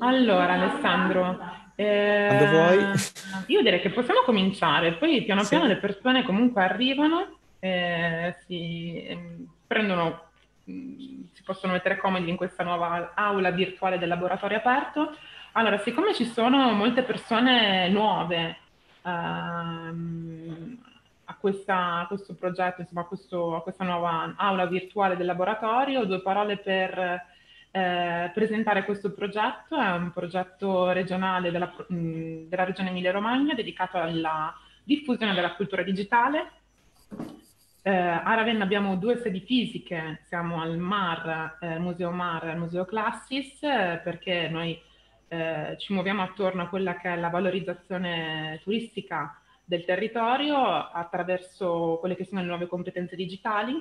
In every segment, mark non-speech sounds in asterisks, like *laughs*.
Allora, Alessandro, eh, vuoi. Ehm, io direi che possiamo cominciare, poi piano sì. piano le persone comunque arrivano, eh, si ehm, prendono, mm, si possono mettere comodi in questa nuova aula virtuale del laboratorio aperto. Allora, siccome ci sono molte persone nuove ehm, a, questa, a, questo progetto, insomma, a, questo, a questa nuova aula virtuale del laboratorio, due parole per eh, presentare questo progetto. È un progetto regionale della, mh, mm, della regione Emilia-Romagna dedicato alla diffusione della cultura digitale. Eh, a Ravenna abbiamo due sedi fisiche, siamo al MAR, eh, Museo MAR e al Museo Classis, eh, perché noi eh, ci muoviamo attorno a quella che è la valorizzazione turistica del territorio attraverso quelle che sono le nuove competenze digitali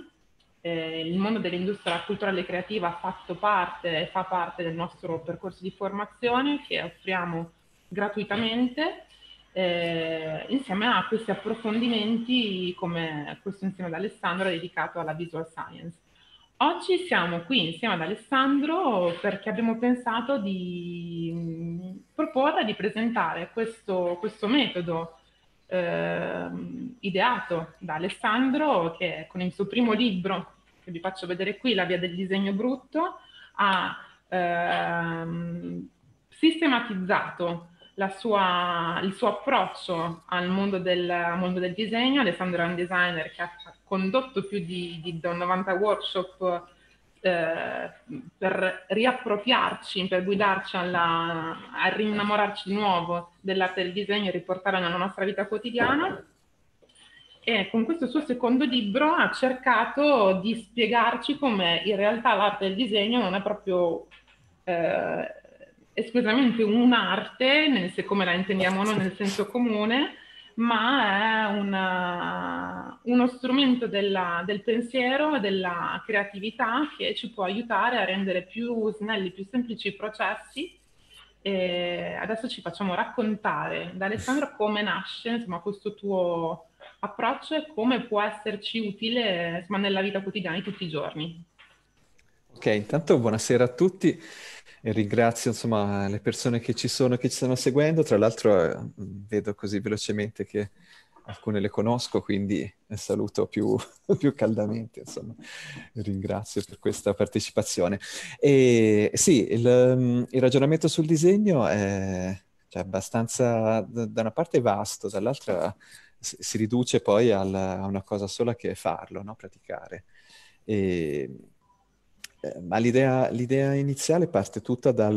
eh, il mondo dell'industria culturale e creativa ha fatto parte e fa parte del nostro percorso di formazione che offriamo gratuitamente eh, insieme a questi approfondimenti come questo insieme ad Alessandro dedicato alla Visual Science. Oggi siamo qui insieme ad Alessandro perché abbiamo pensato di mm, proporre di presentare questo, questo metodo eh, ideato da Alessandro che con il suo primo libro che vi faccio vedere qui, la via del disegno brutto, ha ehm, sistematizzato sua, il suo approccio al mondo del, mondo del, disegno. Alessandro è un designer che ha condotto più di, di 90 workshop eh, per riappropriarci, per guidarci alla, a rinnamorarci di nuovo dell'arte del disegno e riportarla nella nostra vita quotidiana e con questo suo secondo libro ha cercato di spiegarci come in realtà l'arte del disegno non è proprio eh, esclusivamente un'arte, nel, se come la intendiamo noi nel senso comune, ma è una, uno strumento della, del pensiero, della creatività che ci può aiutare a rendere più snelli, più semplici i processi. E adesso ci facciamo raccontare da Alessandro come nasce insomma, questo tuo approccio e come può esserci utile insomma, nella vita quotidiana di tutti i giorni. Ok, intanto buonasera a tutti e ringrazio insomma, le persone che ci sono e che ci stanno seguendo. Tra l'altro eh, vedo così velocemente che alcune le conosco, quindi eh, saluto più, *laughs* più caldamente, insomma, ringrazio per questa partecipazione. E, sì, il, mm, il, ragionamento sul disegno è cioè, abbastanza, da una parte vasto, dall'altra si riduce poi al, a una cosa sola che è farlo, no? praticare. E, eh, ma l'idea, l'idea, iniziale parte tutta dal,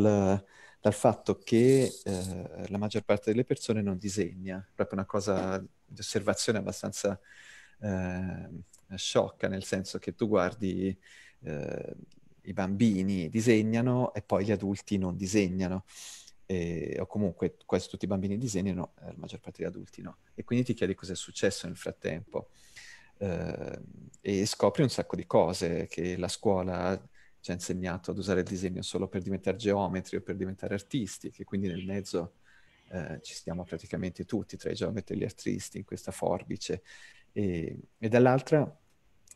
dal fatto che eh, la maggior parte delle persone non disegna, proprio una cosa di osservazione abbastanza eh, sciocca, nel senso che tu guardi eh, i bambini disegnano e poi gli adulti non disegnano e, eh, o comunque quasi tutti i bambini disegnano, eh, la maggior parte degli adulti no. E quindi ti chiedi cosa è successo nel frattempo eh, e scopri un sacco di cose che la scuola ci ha insegnato ad usare il disegno solo per diventare geometri o per diventare artisti, e che quindi nel mezzo eh, ci stiamo praticamente tutti, tra i geometri e gli artisti, in questa forbice. E, e dall'altra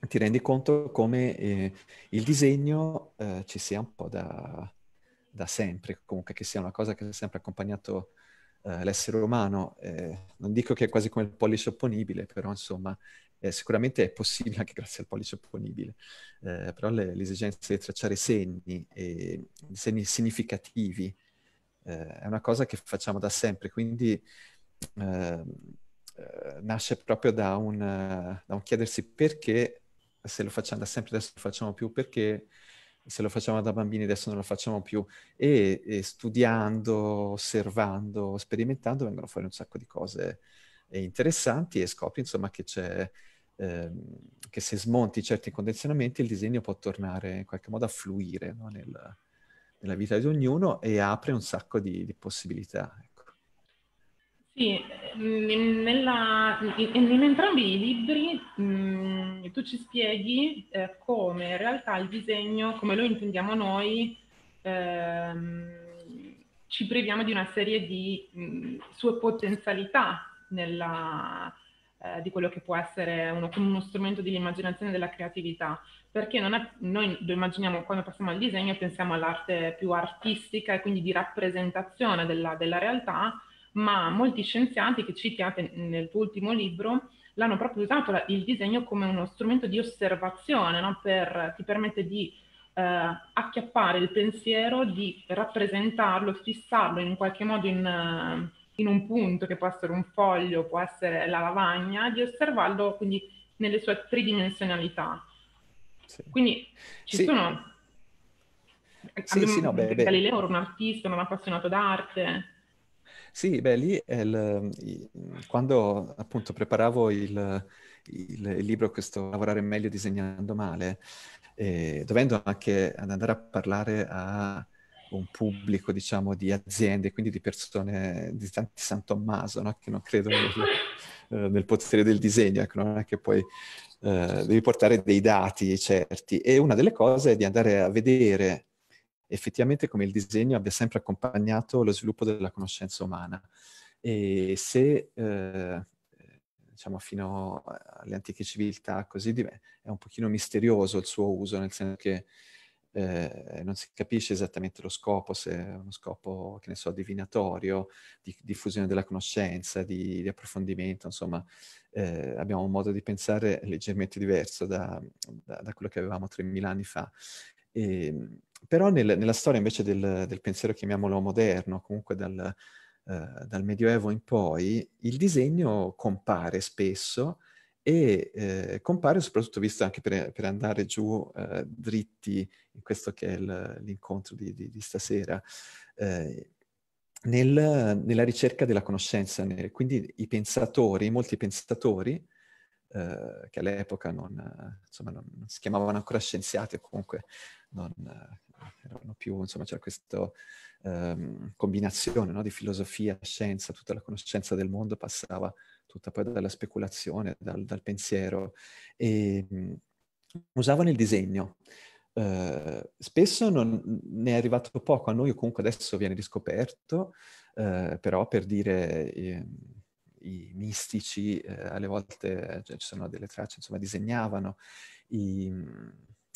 ti rendi conto come eh, il disegno eh, ci sia un po' da da sempre, comunque che sia una cosa che ha sempre accompagnato eh, l'essere umano. Eh, non dico che è quasi come il pollice opponibile, però insomma eh, sicuramente è possibile anche grazie al pollice opponibile, eh, però le, l'esigenza di tracciare segni, e, segni significativi, eh, è una cosa che facciamo da sempre, quindi ehm, eh, nasce proprio da un, eh, da un chiedersi perché, se lo facciamo da sempre adesso lo facciamo più perché se lo facciamo da bambini adesso non lo facciamo più e, e studiando, osservando, sperimentando vengono fuori un sacco di cose eh, interessanti e scopri insomma che c'è eh, che se smonti certi condizionamenti il disegno può tornare in qualche modo a fluire no? Nel, nella vita di ognuno e apre un sacco di, di possibilità. Ecco. Sì, mm, nella, in, in, entrambi i libri mh, mm, tu ci spieghi eh, come in realtà il disegno, come lo intendiamo noi, ehm, ci priviamo di una serie di mh, sue potenzialità nella, eh, di quello che può essere uno, uno strumento dell'immaginazione e della creatività, perché è, noi lo immaginiamo quando passiamo al disegno, pensiamo all'arte più artistica e quindi di rappresentazione della, della realtà, ma molti scienziati che citiate nel tuo ultimo libro l'hanno proprio usato il disegno come uno strumento di osservazione, no? per, ti permette di eh, acchiappare il pensiero, di rappresentarlo, fissarlo in qualche modo in, eh, in, un punto, che può essere un foglio, può essere la lavagna, di osservarlo quindi nelle sue tridimensionalità. Sì. Quindi ci sì. sono... Sì, Abbiamo, sì, no, beh, Galileo era un artista, un appassionato d'arte. Sì, beh, lì è il, quando appunto preparavo il, il, il libro questo Lavorare meglio disegnando male, eh, dovendo anche andare a parlare a un pubblico, diciamo, di aziende, quindi di persone di tanti San Tommaso, no? che non credono nel, eh, nel, potere del disegno, ecco, non è che poi eh, devi portare dei dati certi. E una delle cose è di andare a vedere effettivamente come il disegno abbia sempre accompagnato lo sviluppo della conoscenza umana. E se, eh, diciamo, fino alle antiche civiltà così è un pochino misterioso il suo uso, nel senso che eh, non si capisce esattamente lo scopo, se è uno scopo, che ne so, divinatorio, di diffusione della conoscenza, di, di approfondimento, insomma, eh, abbiamo un modo di pensare leggermente diverso da, da, da quello che avevamo 3.000 anni fa. E, ehm, però nel, nella storia invece del, del, pensiero, chiamiamolo moderno, comunque dal, eh, dal, Medioevo in poi, il disegno compare spesso e eh, compare soprattutto visto anche per, per andare giù eh, dritti in questo che è il, l'incontro di, di, di stasera. Eh, nel, nella ricerca della conoscenza, nel, quindi i pensatori, molti pensatori, eh, che all'epoca non, insomma, non, si chiamavano ancora scienziati, comunque non, erano più, insomma, c'era questa ehm, combinazione no? di filosofia, scienza, tutta la conoscenza del mondo passava tutta poi dalla speculazione, dal, dal pensiero, e ehm, mh, usavano il disegno. Uh, spesso non, ne è arrivato poco a noi, o comunque adesso viene riscoperto, uh, però per dire... Eh, i mistici, eh, alle volte cioè, ci sono delle tracce, insomma, disegnavano i,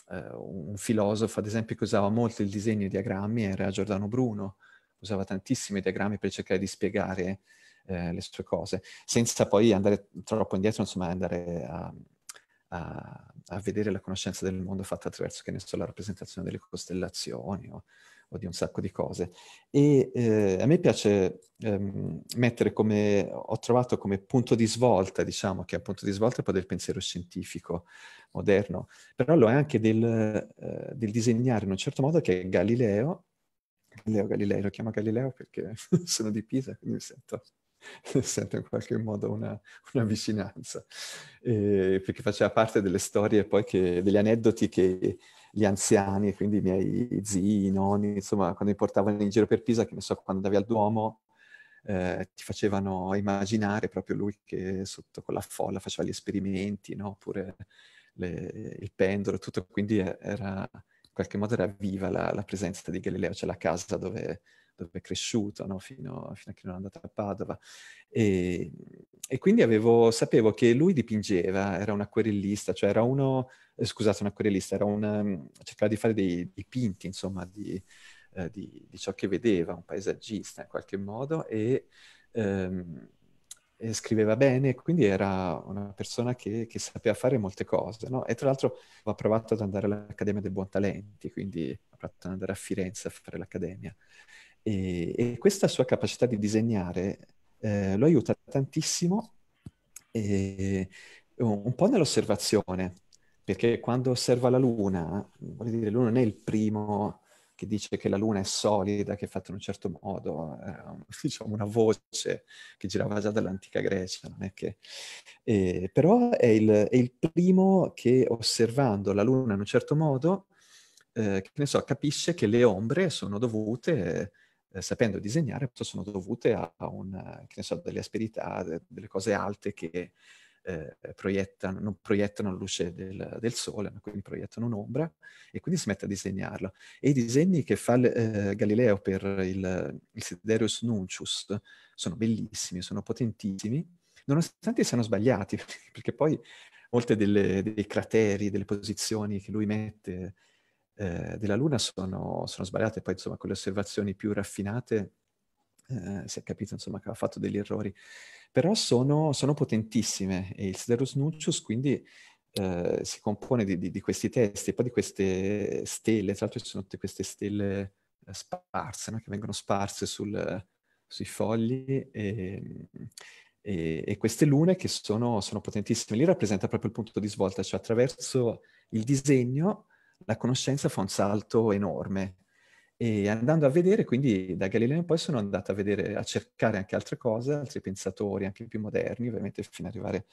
eh, un filosofo, ad esempio, che usava molto il disegno i diagrammi era Giordano Bruno, usava tantissimi diagrammi per cercare di spiegare eh, le sue cose, senza poi andare troppo indietro, insomma, andare a, a, a vedere la conoscenza del mondo fatta attraverso, che ne so, la rappresentazione delle costellazioni o o di un sacco di cose. E eh, a me piace ehm, mettere come, ho trovato come punto di svolta, diciamo, che è un punto di svolta poi del pensiero scientifico moderno, però lo è anche del, eh, del disegnare in un certo modo che Galileo, Galileo Galilei, lo chiamo Galileo perché *laughs* sono di Pisa, quindi mi sento *laughs* sento in qualche modo una, una vicinanza, eh, perché faceva parte delle storie poi che, degli aneddoti che gli anziani, quindi i miei zii, i nonni, insomma, quando mi portavano in giro per Pisa, che ne so, quando andavi al Duomo, eh, ti facevano immaginare proprio lui che sotto con la folla faceva gli esperimenti, no? oppure le, il pendolo, tutto, quindi era, in qualche modo era viva la, la presenza di Galileo, cioè la casa dove dove è cresciuto no? fino, fino, a che non è andato a Padova. E, ehm, e quindi avevo, sapevo che lui dipingeva, era un acquerellista, cioè era uno, eh, scusate, un acquerellista, era un, mm, cercava di fare dei dipinti, insomma, di, eh, di, di, ciò che vedeva, un paesaggista in qualche modo, e, ehm, e scriveva bene, quindi era una persona che, che sapeva fare molte cose, no? E tra l'altro ho provato ad andare all'Accademia dei Buontalenti, quindi ho provato ad andare a Firenze a fare l'accademia. E, e questa sua capacità di disegnare eh, lo aiuta tantissimo eh, un po' nell'osservazione, perché quando osserva la Luna, vuol dire, Luna non è il primo che dice che la Luna è solida, che è fatta in un certo modo, eh, *laughs* diciamo una voce che girava già dall'antica Grecia, non è che... Eh, però è il, è il, primo che osservando la Luna in un certo modo, eh, che ne so, capisce che le ombre sono dovute eh, sapendo disegnare sono dovute a, a un, eh, so, delle asperità, delle cose alte che eh, proiettano, non proiettano luce del, del, sole, ma quindi proiettano un'ombra e quindi si mette a disegnarlo. E i disegni che fa eh, Galileo per il, il Siderius Nuncius sono bellissimi, sono potentissimi, nonostante siano sbagliati, *laughs* perché poi molte delle, dei crateri, delle posizioni che lui mette eh, della Luna sono, sono, sbagliate, poi insomma con le osservazioni più raffinate eh, si è capito insomma che ha fatto degli errori, però sono, sono potentissime e il Siderus Nuncius quindi eh, si compone di, di, di, questi testi e poi di queste stelle, tra l'altro ci sono tutte queste stelle eh, sparse, no? che vengono sparse sul, sui fogli e, ehm, e, e, queste lune che sono, sono potentissime. Lì rappresenta proprio il punto di svolta, cioè attraverso il disegno la conoscenza fa un salto enorme. E andando a vedere, quindi da Galileo in poi sono andato a, vedere, a cercare anche altre cose, altri pensatori, anche più moderni, ovviamente fino ad arrivare al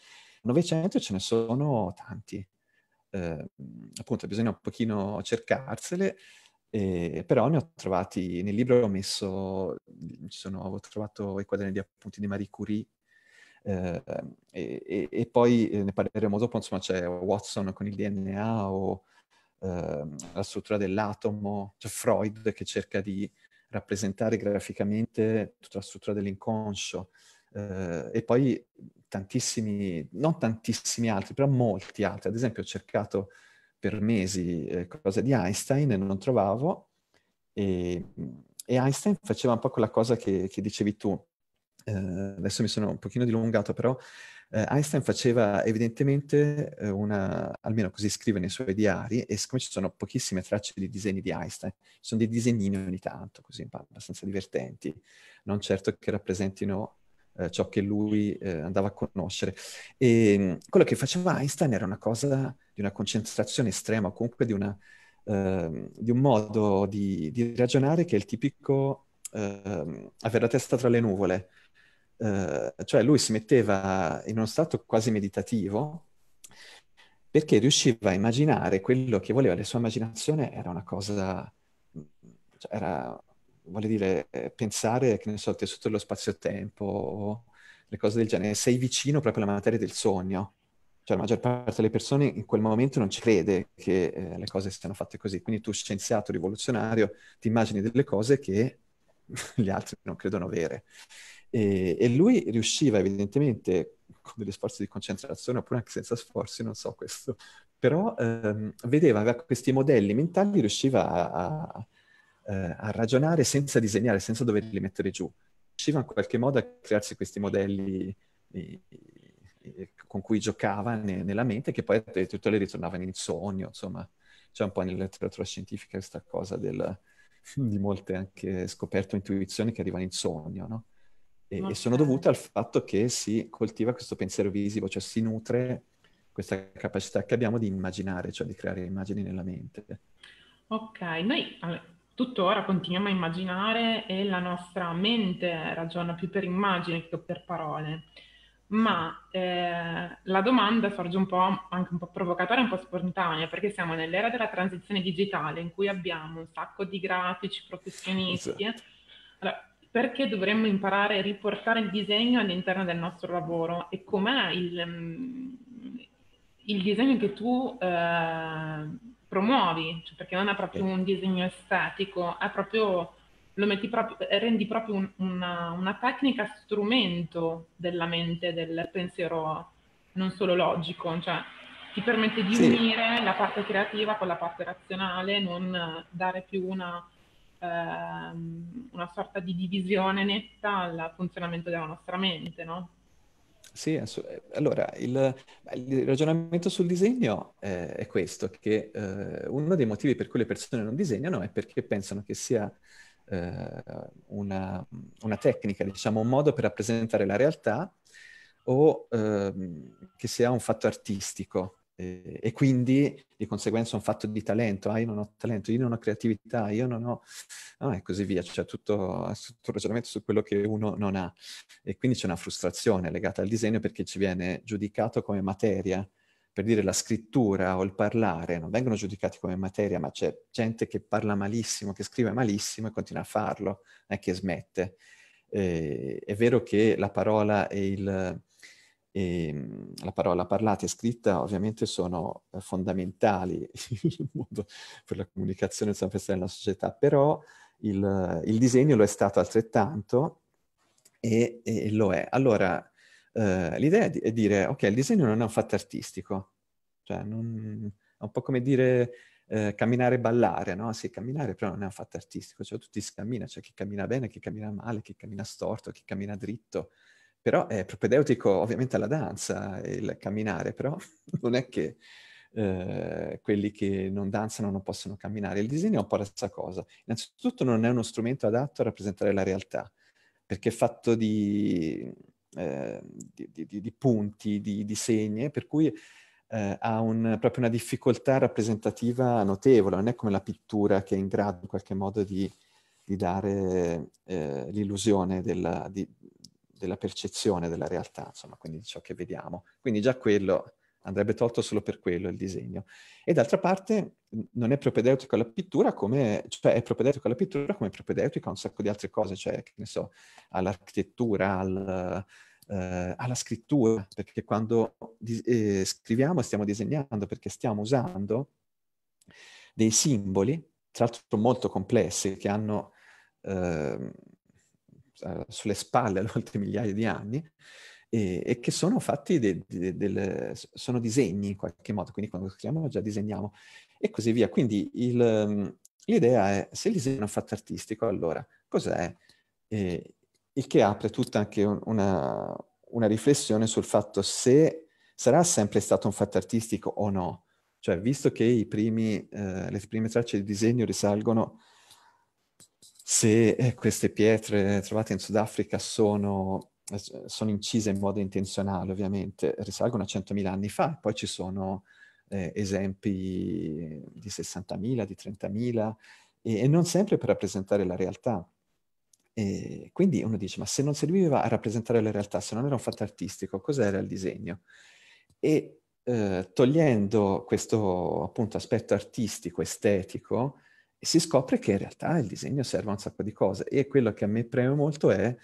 Novecento ce ne sono tanti. Eh, appunto, bisogna un pochino cercarsele, eh, però ne ho trovati, nel libro ho messo, sono, ho trovato i quaderni di appunti di Marie Curie, eh, e, e, poi eh, ne parleremo dopo, insomma c'è Watson con il DNA o Ehm, la struttura dell'atomo, cioè Freud che cerca di rappresentare graficamente tutta la struttura dell'inconscio eh, e poi tantissimi, non tantissimi altri, però molti altri. Ad esempio ho cercato per mesi eh, cose di Einstein e non trovavo e, e Einstein faceva un po' quella cosa che, che dicevi tu, eh, adesso mi sono un pochino dilungato, però eh, Einstein faceva evidentemente eh, una, almeno così scrive nei suoi diari, e siccome ci sono pochissime tracce di disegni di Einstein, ci sono dei disegnini ogni tanto, così abbastanza divertenti, non certo che rappresentino eh, ciò che lui eh, andava a conoscere. E mm, quello che faceva Einstein era una cosa di una concentrazione estrema, o comunque di, una, eh, di un modo di, di, ragionare che è il tipico ehm, avere la testa tra le nuvole, eh, cioè lui si metteva in uno stato quasi meditativo perché riusciva a immaginare quello che voleva, la sua immaginazione era una cosa, cioè era, vuole dire, eh, pensare, che ne so, al tessuto dello spazio-tempo o le cose del genere, sei vicino proprio alla materia del sogno. Cioè la maggior parte delle persone in quel momento non ci crede che eh, le cose siano fatte così. Quindi tu, scienziato rivoluzionario, ti immagini delle cose che *laughs* gli altri non credono vere. E, e lui riusciva evidentemente con degli sforzi di concentrazione oppure anche senza sforzi, non so questo, però ehm, vedeva, questi modelli mentali, riusciva a, a, eh, a, ragionare senza disegnare, senza doverli mettere giù. Riusciva in qualche modo a crearsi questi modelli eh, eh, con cui giocava ne, nella mente che poi eh, tutte le ritornavano in sogno, insomma c'è un po' nella letteratura scientifica questa cosa del, di molte anche scoperte o intuizioni che arrivano in sogno, no? E, okay. e sono dovute al fatto che si coltiva questo pensiero visivo, cioè si nutre questa capacità che abbiamo di immaginare, cioè di creare immagini nella mente. Ok, noi tuttora continuiamo a immaginare e la nostra mente ragiona più per immagini che per parole ma eh, la domanda sorge un po' anche un po' provocatoria, un po' spontanea, perché siamo nell'era della transizione digitale in cui abbiamo un sacco di grafici professionisti. Esatto. Allora, perché dovremmo imparare a riportare il disegno all'interno del nostro lavoro e com'è il, mm, il disegno che tu eh, promuovi, cioè perché non è proprio un disegno estetico, è proprio, lo metti proprio, rendi proprio un, una, una tecnica strumento della mente, del pensiero non solo logico, cioè ti permette di sì. unire la parte creativa con la parte razionale, non dare più una ehm, una sorta di divisione netta al funzionamento della nostra mente, no? Sì, eh, allora il, il, ragionamento sul disegno eh, è questo, che eh, uno dei motivi per cui le persone non disegnano è perché pensano che sia eh, una, una, tecnica, diciamo un modo per rappresentare la realtà o ehm, che sia un fatto artistico eh, e quindi di conseguenza un fatto di talento, ah io non ho talento, io non ho creatività, io non ho... Ah, e così via, cioè tutto, tutto un ragionamento su quello che uno non ha. E quindi c'è una frustrazione legata al disegno perché ci viene giudicato come materia, per dire la scrittura o il parlare non vengono giudicati come materia, ma c'è gente che parla malissimo, che scrive malissimo e continua a farlo, non è che smette. Eh, è vero che la parola e il, e ehm, la parola parlata e scritta ovviamente sono eh, fondamentali *laughs* per la comunicazione insomma, della società, però il, il, disegno lo è stato altrettanto e, e lo è. Allora, eh, l'idea è, di, è, dire, ok, il disegno non è un fatto artistico, cioè non, è un po' come dire eh, camminare e ballare, no? Sì, camminare però non è un fatto artistico, cioè tutti si cammina, c'è cioè, chi cammina bene, chi cammina male, chi cammina storto, chi cammina dritto, però è propedeutico ovviamente alla danza, il camminare, però *laughs* non è che eh, quelli che non danzano non possono camminare. Il disegno è un po' la stessa cosa. Innanzitutto non è uno strumento adatto a rappresentare la realtà, perché è fatto di, eh, di, di, di punti, di, segne, per cui eh, ha un, proprio una difficoltà rappresentativa notevole, non è come la pittura che è in grado in qualche modo di, dare eh, l'illusione della, della percezione della realtà, insomma, quindi di ciò che vediamo. Quindi già quello andrebbe tolto solo per quello il disegno. E d'altra parte non è propedeutico alla pittura come, cioè è propedeutico alla pittura come propedeutico a un sacco di altre cose, cioè, che ne so, all'architettura, al, eh, alla scrittura, perché quando eh, scriviamo stiamo disegnando, perché stiamo usando dei simboli, tra l'altro molto complessi, che hanno... Eh, eh, sulle spalle a volte migliaia di anni, e, e che sono fatti de, de, del, sono disegni in qualche modo, quindi quando scriviamo già disegniamo e così via. Quindi il, mm, l'idea è, se il disegno è un fatto artistico, allora cos'è? Eh, il che apre tutta anche un, una, una riflessione sul fatto se sarà sempre stato un fatto artistico o no. Cioè, visto che primi, eh, le prime tracce di disegno risalgono se eh, queste pietre trovate in Sudafrica sono, sono incise in modo intenzionale, ovviamente, risalgono a 100.000 anni fa, poi ci sono eh, esempi di 60.000, di 30.000, e, e, non sempre per rappresentare la realtà. E quindi uno dice, ma se non serviva a rappresentare la realtà, se non era un fatto artistico, cos'era il disegno? E eh, togliendo questo appunto aspetto artistico, estetico, e si scopre che in realtà il disegno serve a un sacco di cose e quello che a me preme molto è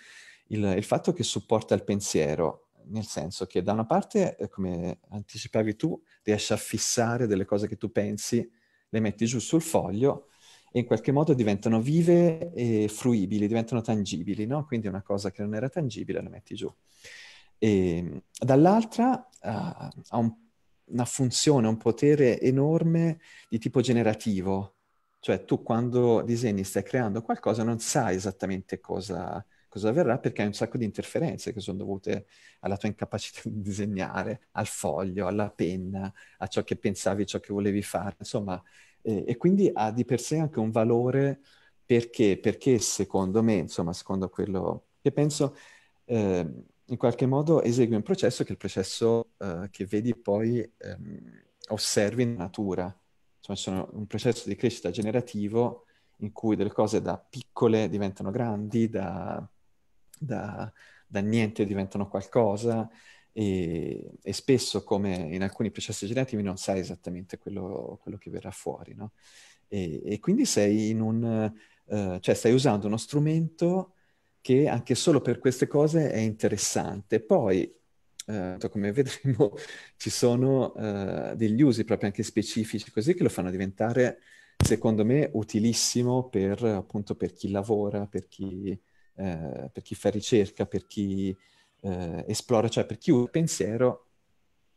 il, il fatto che supporta il pensiero, nel senso che da una parte, eh, come anticipavi tu, riesce a fissare delle cose che tu pensi, le metti giù sul foglio e in qualche modo diventano vive e fruibili, diventano tangibili, no? Quindi una cosa che non era tangibile la metti giù. E, ehm, dall'altra uh, ha un, una funzione, un potere enorme di tipo generativo, cioè tu quando disegni stai creando qualcosa, non sai esattamente cosa, cosa avverrà perché hai un sacco di interferenze che sono dovute alla tua incapacità *laughs* di disegnare, al foglio, alla penna, a ciò che pensavi, ciò che volevi fare, insomma, eh, e quindi ha di per sé anche un valore perché, perché secondo me, insomma, secondo quello che penso, eh, in qualche modo esegui un processo che è il processo eh, che vedi poi, ehm, osservi in natura insomma, sono un processo di crescita generativo in cui delle cose da piccole diventano grandi, da, da, da niente diventano qualcosa e, e, spesso come in alcuni processi generativi non sai esattamente quello, quello che verrà fuori, no? e, e, quindi sei in un... Eh, cioè stai usando uno strumento che anche solo per queste cose è interessante. Poi eh, come *laughs* vedremo, ci sono eh, degli usi proprio anche specifici così che lo fanno diventare, secondo me, utilissimo per, appunto, per chi lavora, per chi, eh, per chi, fa ricerca, per chi eh, esplora, cioè per chi usa il pensiero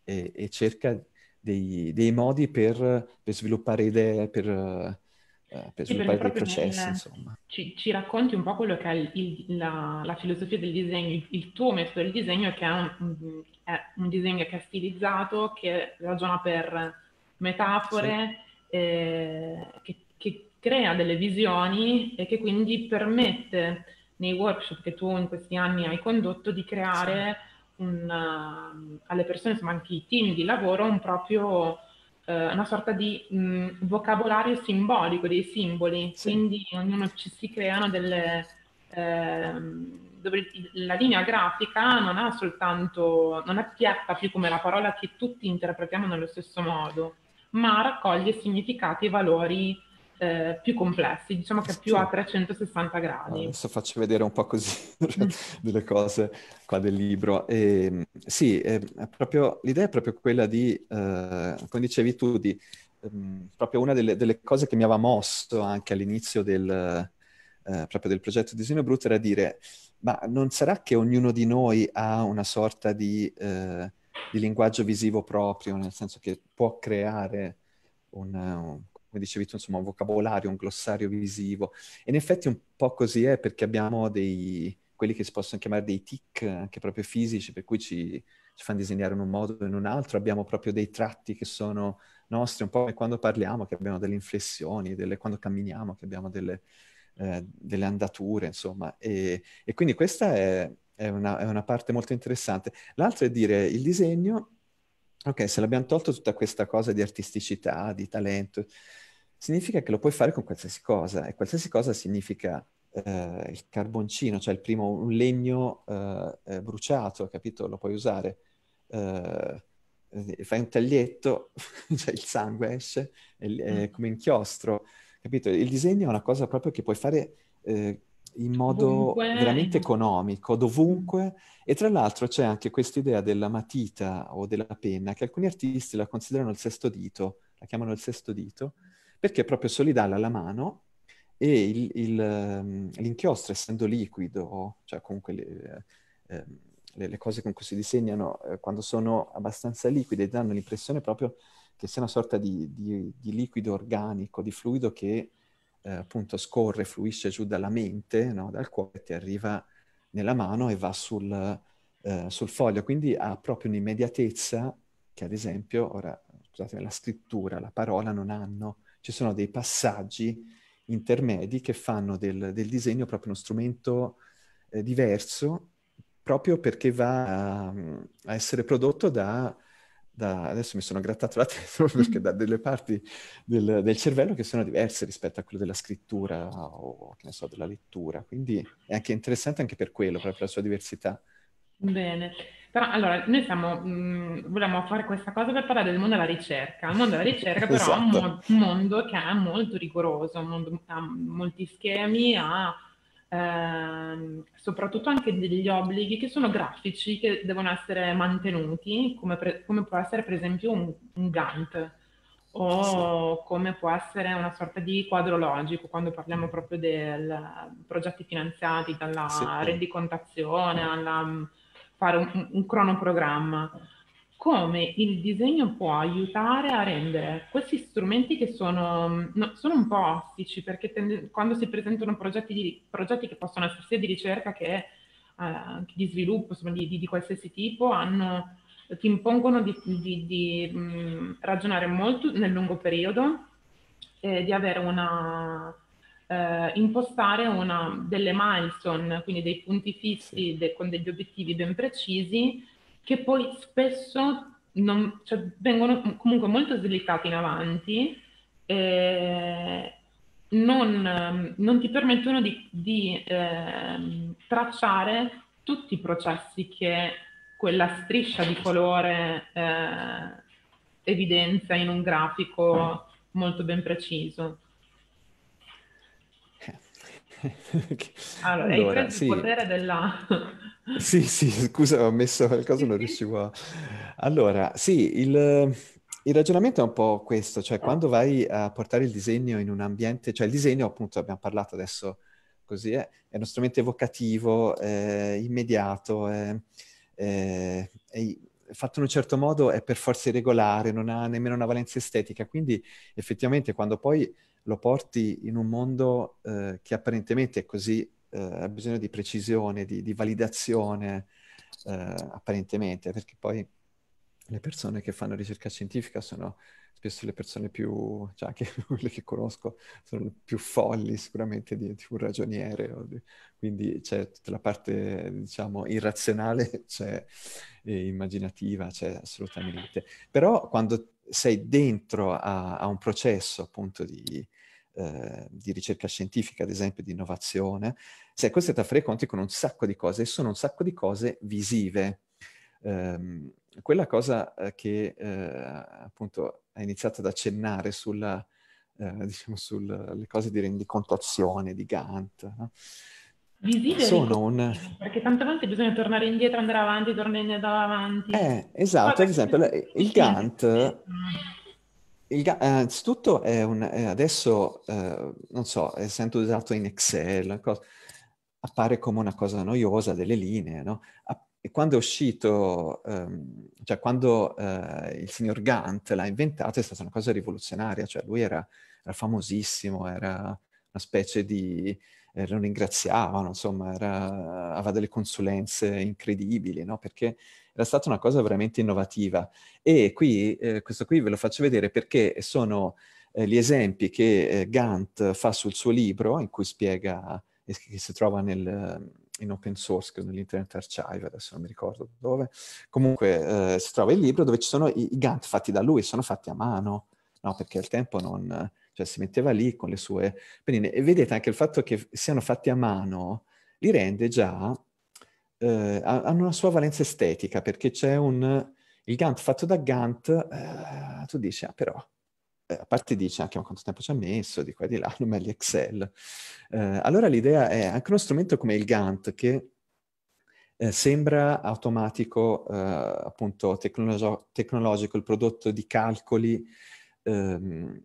e, e cerca dei, dei, modi per, per sviluppare idee, per eh, per sviluppare quei processi, nel, insomma. Ci, ci, racconti un po' quello che è il, la, la, filosofia del disegno, il, tuo metodo del disegno che è un, è un, disegno che è stilizzato, che ragiona per metafore, sì. eh, che, che crea delle visioni e che quindi permette nei workshop che tu in questi anni hai condotto di creare sì. un, uh, alle persone, insomma anche i team di lavoro, un proprio eh, una sorta di mh, mm, vocabolario simbolico, dei simboli, sì. quindi ognuno ci si creano delle... Eh, dove la linea grafica non ha soltanto, non è piatta più come la parola che tutti interpretiamo nello stesso modo, ma raccoglie significati e valori eh, più complessi, diciamo che più a 360 gradi. Adesso faccio vedere un po' così *laughs* mm. delle cose qua del libro. E, ehm, sì, è, proprio, l'idea è proprio quella di, eh, come dicevi tu, di ehm, proprio una delle, delle, cose che mi aveva mosso anche all'inizio del, eh, proprio del progetto Disegno Brutto era dire, ma non sarà che ognuno di noi ha una sorta di eh, di linguaggio visivo proprio, nel senso che può creare un, come dicevi tu, insomma, un vocabolario, un glossario visivo. E in effetti un po' così è perché abbiamo dei, quelli che si possono chiamare dei tic, anche proprio fisici, per cui ci, ci fanno disegnare in un modo o in un altro, abbiamo proprio dei tratti che sono nostri, un po' come quando parliamo, che abbiamo delle inflessioni, delle, quando camminiamo, che abbiamo delle, eh, delle andature, insomma. E, e quindi questa è, è, una, è, una, parte molto interessante. L'altra è dire il disegno, ok, se l'abbiamo tolto tutta questa cosa di artisticità, di talento, significa che lo puoi fare con qualsiasi cosa e qualsiasi cosa significa eh, il carboncino, cioè il primo un legno eh, eh bruciato, capito? Lo puoi usare. Eh, fai un taglietto, *laughs* cioè il sangue esce, è, mm. come inchiostro, capito? Il disegno è una cosa proprio che puoi fare eh, in modo Dunque. veramente economico, dovunque. E tra l'altro c'è anche questa idea della matita o della penna, che alcuni artisti la considerano il sesto dito, la chiamano il sesto dito, perché è proprio solidale alla mano e il, il, ehm, l'inchiostro, essendo liquido, cioè comunque le, eh, ehm, le, le cose con cui si disegnano, eh, quando sono abbastanza liquide, danno l'impressione proprio che sia una sorta di, di, di liquido organico, di fluido che eh, appunto scorre, fluisce giù dalla mente, no? dal cuore, ti arriva nella mano e va sul, eh, sul foglio. Quindi ha proprio un'immediatezza che ad esempio, ora scusate, la scrittura, la parola non hanno ci sono dei passaggi intermedi che fanno del, del disegno proprio uno strumento eh, diverso, proprio perché va a, a essere prodotto da, da, Adesso mi sono grattato la testa *laughs* perché da delle parti del, del, cervello che sono diverse rispetto a quello della scrittura o, che ne so, della lettura. Quindi è anche interessante anche per quello, proprio la sua diversità. Bene. Però allora, noi siamo, mh, mm, fare questa cosa per parlare del mondo della ricerca. Il mondo della ricerca però esatto. è un, mo- un, mondo che è molto rigoroso, un mondo, ha molti schemi, ha eh, soprattutto anche degli obblighi che sono grafici che devono essere mantenuti, come, pre- come può essere per esempio un, un Gantt o come può essere una sorta di quadro logico quando parliamo proprio dei progetti finanziati dalla sì. rendicontazione alla fare un, un cronoprogramma, come il disegno può aiutare a rendere questi strumenti che sono, no, sono un po' ostici, perché tende, quando si presentano progetti, di, progetti, che possono essere sia di ricerca che eh, di sviluppo, insomma di, di, di qualsiasi tipo, hanno, ti impongono di, mh, mm, ragionare molto nel lungo periodo, e di avere una, eh, impostare una, delle milestone, quindi dei punti fissi de, con degli obiettivi ben precisi, che poi spesso non, cioè, vengono comunque molto slittati in avanti. e eh, non, ehm, non, ti permettono di, di eh, tracciare tutti i processi che quella striscia di colore eh, evidenzia in un grafico molto ben preciso allora, allora il sì. potere della... *laughs* sì, sì, scusa, ho messo qualcosa, non riuscivo a... Allora, sì, il... Il ragionamento è un po' questo, cioè quando vai a portare il disegno in un ambiente, cioè il disegno appunto abbiamo parlato adesso così, è, eh, è uno strumento evocativo, eh, immediato, è, è, è, fatto in un certo modo è per forza irregolare, non ha nemmeno una valenza estetica, quindi effettivamente quando poi lo porti in un mondo eh, che apparentemente è così, eh, ha bisogno di precisione, di, di validazione, eh, apparentemente, perché poi le persone che fanno ricerca scientifica sono spesso le persone più, cioè anche *laughs* quelle che conosco, sono più folli sicuramente di, di un ragioniere, di, quindi c'è tutta la parte, diciamo, irrazionale, *laughs* c'è eh, immaginativa, c'è assolutamente. Però quando sei dentro a, a un processo appunto di, eh, di ricerca scientifica, ad esempio di innovazione, questo è da fare i conti con un sacco di cose e sono un sacco di cose visive. Eh, quella cosa eh, che eh, appunto ha iniziato ad accennare sulla, eh, *laughs* diciamo, sulle cose di rendicontazione, di Gantt, no? Visive sono un... perché tante volte bisogna tornare indietro, andare avanti, tornare indietro, avanti. Eh, esatto, ad esempio il Gantt mm. Il, innanzitutto eh, è un, adesso, eh, non so, essendo eh, usato in Excel, cosa, appare come una cosa noiosa delle linee, no? e quando è uscito, ehm, cioè quando eh, il signor Gant l'ha inventato è stata una cosa rivoluzionaria, cioè lui era, era famosissimo, era una specie di eh, lo ringraziavano, insomma, era, aveva delle consulenze incredibili, no? Perché era stata una cosa veramente innovativa. E qui, eh, questo qui ve lo faccio vedere perché sono eh, gli esempi che eh, Gantt fa sul suo libro, in cui spiega, eh, che si trova nel, in open source, nell'Internet Archive, adesso non mi ricordo dove. Comunque eh, si trova il libro dove ci sono i, i Gantt fatti da lui, sono fatti a mano, no? Perché al tempo non cioè si metteva lì con le sue pennine. E vedete anche il fatto che siano fatti a mano li rende già, eh, hanno una sua valenza estetica, perché c'è un, il Gantt fatto da Gantt, eh, tu dici, ah però, eh, a parte dice anche ma quanto tempo ci ha messo, di qua e di là, non è gli Excel. Eh, allora l'idea è anche uno strumento come il Gantt che eh, sembra automatico, eh, appunto tecnologico, il prodotto di calcoli, ehm,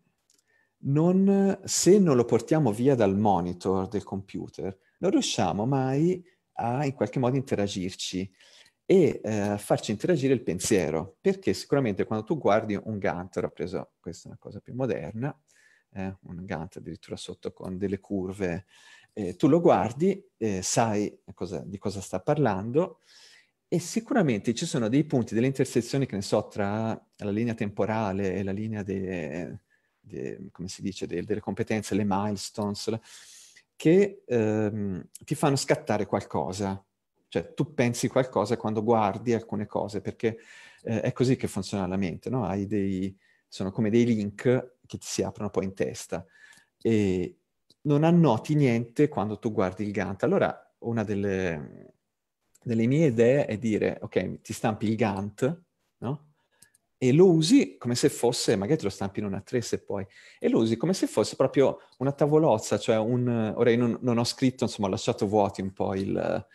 non, se non lo portiamo via dal monitor del computer, non riusciamo mai a in qualche modo interagirci e eh, farci interagire il pensiero, perché sicuramente quando tu guardi un Gantt, ho preso questa è una cosa più moderna, eh, un Gantt addirittura sotto con delle curve, eh, tu lo guardi, eh, sai cosa, di cosa sta parlando e sicuramente ci sono dei punti, delle intersezioni, che ne so, tra la linea temporale e la linea de, de, come si dice, de, delle competenze, le milestones, che ehm, ti fanno scattare qualcosa. Cioè tu pensi qualcosa quando guardi alcune cose, perché eh, è così che funziona la mente, no? Hai dei, sono come dei link che ti si aprono poi in testa e non annoti niente quando tu guardi il Gantt. Allora una delle, delle mie idee è dire, ok, ti stampi il Gantt, no? e lo usi come se fosse, magari te lo stampi in una 3 se poi, e lo usi come se fosse proprio una tavolozza, cioè un... Ora io non, non ho scritto, insomma ho lasciato vuoti un po' il,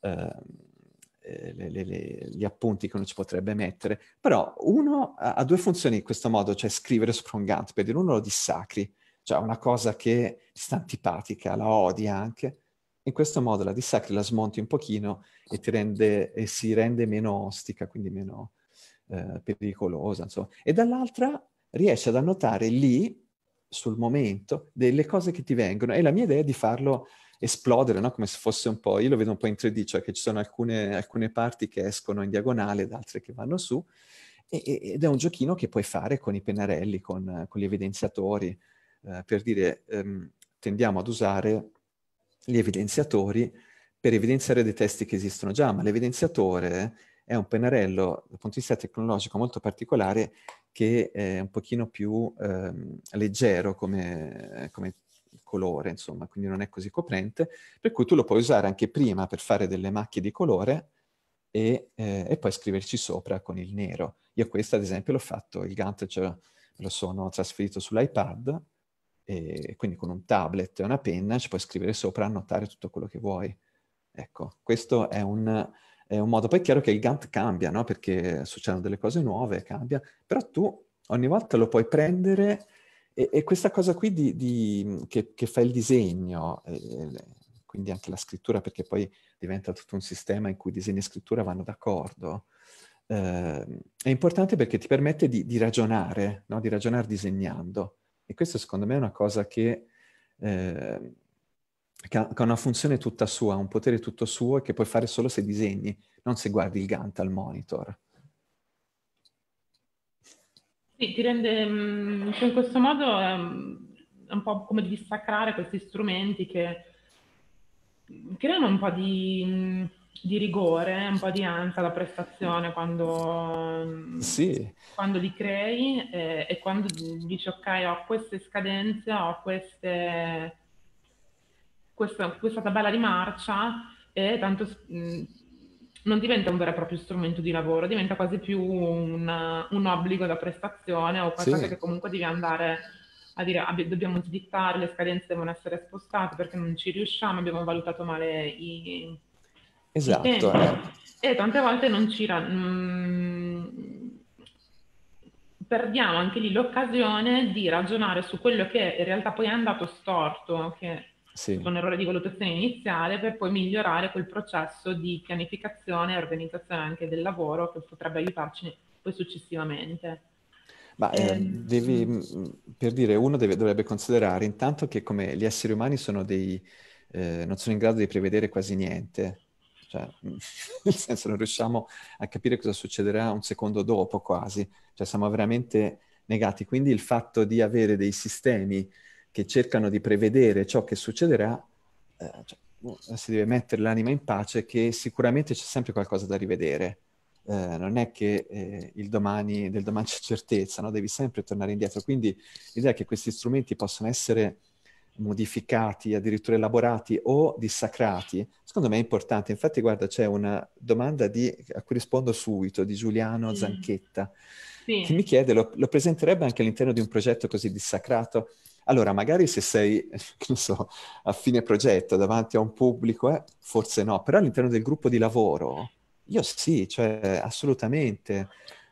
uh, le, le, le, gli appunti che uno ci potrebbe mettere, però uno ha, ha, due funzioni in questo modo, cioè scrivere sopra un Gantt, per dire uno lo dissacri, cioè una cosa che ti sta antipatica, la odi anche, in questo modo la dissacri, la smonti un pochino e, rende, e si rende meno ostica, quindi meno eh, pericolosa, insomma. E dall'altra riesce ad annotare lì, sul momento, delle cose che ti vengono. E la mia idea è di farlo esplodere, no? come se fosse un po', io lo vedo un po' in 3D, cioè che ci sono alcune, alcune parti che escono in diagonale ed altre che vanno su, e, ed è un giochino che puoi fare con i pennarelli, con, con gli evidenziatori, eh, per dire, ehm, tendiamo ad usare gli evidenziatori per evidenziare dei testi che esistono già, ma l'evidenziatore è un pennarello dal punto di vista tecnologico molto particolare che è un pochino più eh, leggero come, come colore, insomma, quindi non è così coprente, per cui tu lo puoi usare anche prima per fare delle macchie di colore e, eh, e poi scriverci sopra con il nero. Io questo, ad esempio, l'ho fatto, il Gantt cioè, lo sono trasferito sull'iPad, e quindi con un tablet e una penna ci puoi scrivere sopra, annotare tutto quello che vuoi. Ecco, questo è un è un modo. Poi è chiaro che il Gantt cambia, no? Perché succedono delle cose nuove, cambia, però tu ogni volta lo puoi prendere e, e questa cosa qui di, di, che, che, fa il disegno, eh, e, quindi anche la scrittura, perché poi diventa tutto un sistema in cui disegno e scrittura vanno d'accordo, eh, è importante perché ti permette di, di ragionare, no? di ragionare disegnando. E questa secondo me è una cosa che... Eh, che ha, che ha una funzione tutta sua, un potere tutto suo e che puoi fare solo se disegni, non se guardi il Gantt al monitor. Sì, ti rende, mm, cioè in questo modo mm, è un po' come di dissacrare questi strumenti che mm, creano un po' di, di rigore, un po' di ansia alla prestazione quando, sì. quando li crei e, eh, e, quando dici ok ho queste scadenze, ho queste questa, questa tabella di marcia eh, tanto, mh, non diventa un vero e proprio strumento di lavoro, diventa quasi più un, un obbligo da prestazione o qualcosa sì. che comunque devi andare a dire abbi- dobbiamo slittare, le scadenze devono essere spostate perché non ci riusciamo, abbiamo valutato male i... Esatto. I eh. E tante volte non ci... Ra- mh, perdiamo anche lì l'occasione di ragionare su quello che in realtà poi è andato storto, che sì. un errore di valutazione iniziale per poi migliorare quel processo di pianificazione e organizzazione anche del lavoro che potrebbe aiutarci poi successivamente. Ma eh, devi, mm. Mm, per dire, uno deve, dovrebbe considerare intanto che come gli esseri umani sono dei, eh, non sono in grado di prevedere quasi niente, cioè, *laughs* nel senso non riusciamo a capire cosa succederà un secondo dopo quasi, cioè siamo veramente negati. Quindi il fatto di avere dei sistemi che cercano di prevedere ciò che succederà, eh, cioè, boh, si deve mettere l'anima in pace che sicuramente c'è sempre qualcosa da rivedere. Eh, non è che eh, il domani, del domani *laughs* c'è certezza, no? devi sempre tornare indietro. Quindi l'idea è che questi strumenti possano essere modificati, addirittura elaborati o dissacrati, secondo me è importante. Infatti, guarda, c'è una domanda di, a cui rispondo subito, di Giuliano mm. Zanchetta, sì. che mi chiede, lo, lo presenterebbe anche all'interno di un progetto così dissacrato? Allora, magari se sei, *laughs* so, a fine progetto, davanti a un pubblico, eh, forse no, però all'interno del gruppo di lavoro, io sì, cioè assolutamente.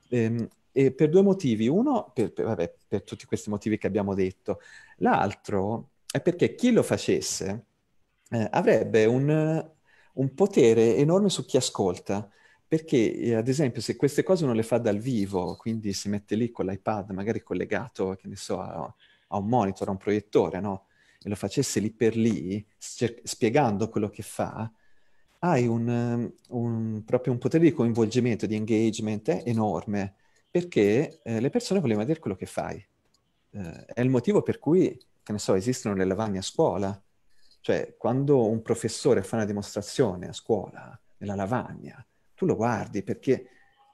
Ehm, e per due motivi. Uno, per, per, vabbè, per tutti questi motivi che abbiamo detto. L'altro è perché chi lo facesse eh, avrebbe un, un, potere enorme su chi ascolta. Perché, eh, ad esempio, se queste cose uno le fa dal vivo, quindi si mette lì con l'iPad, magari collegato, che ne so, a, a un monitor, a un proiettore, no? E lo facesse lì per lì, cer- spiegando quello che fa, hai un, ehm, un, proprio un potere di coinvolgimento, di engagement eh, enorme, perché eh, le persone vogliono vedere quello che fai. Eh, è il motivo per cui, che ne so, esistono le lavagne a scuola. Cioè, quando un professore fa una dimostrazione a scuola, nella lavagna, tu lo guardi perché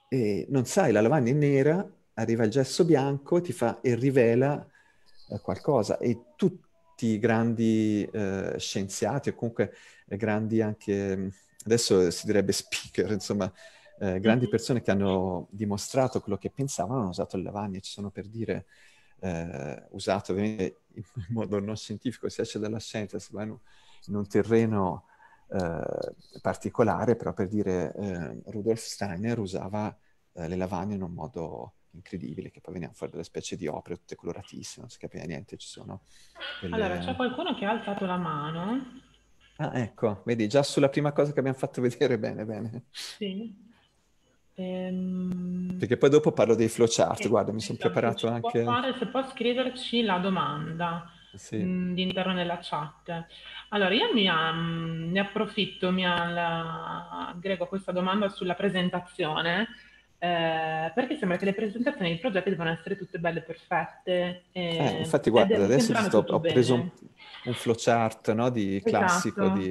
eh, non sai, la lavagna è nera, arriva il gesso bianco ti fa, e rivela eh, qualcosa e tutti i grandi eh, scienziati o comunque eh, grandi anche, adesso si direbbe speaker, insomma, eh, grandi mm-hmm. persone che hanno dimostrato quello che pensavano hanno usato le lavagne, ci sono per dire, eh, usato ovviamente in *laughs* modo non scientifico, si esce dalla scienza, si va in un, in un terreno eh, particolare, però per dire Rudolf Steiner usava le lavagne in un modo incredibile, che poi venivano fuori delle specie di opere tutte coloratissime, non si capiva niente, ci sono... Delle... Allora, c'è qualcuno che ha alzato la mano. Ah, ecco, vedi, già sulla prima cosa che abbiamo fatto vedere, bene, bene. Sì. Ehm... Perché poi dopo parlo dei flowchart, sì, guarda, mi sono esatto, preparato anche... Fare, se può scriverci la domanda sì. mh, mm, all'interno della chat. Allora, io mi, ehm, ne approfitto, mi aggrego questa domanda sulla presentazione, eh, perché sembra che le presentazioni dei progetti devono essere tutte belle perfette. E, eh, eh, infatti, guarda, adesso sto, ho bene. preso un, un flowchart no, di, esatto. classico di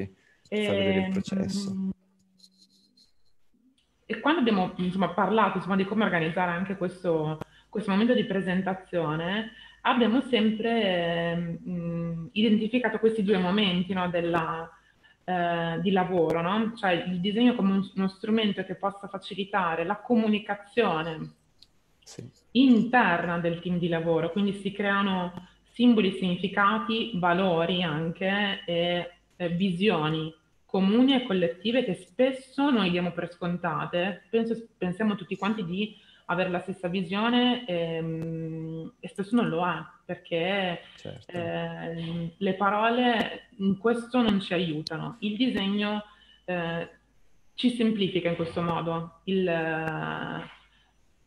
e, far vedere il ehm, processo. E quando abbiamo insomma, parlato insomma, di come organizzare anche questo, questo momento di presentazione, abbiamo sempre eh, mh, identificato questi due momenti no, della eh, di lavoro, no? cioè il disegno come un, uno strumento che possa facilitare la comunicazione sì. interna del team di lavoro, quindi si creano simboli, significati, valori anche e eh, visioni comuni e collettive che spesso noi diamo per scontate, Penso, pensiamo tutti quanti di avere la stessa visione e, ehm, e spesso non lo è perché certo. eh, le parole in questo non ci aiutano. Il disegno eh, ci semplifica in questo modo eh, il,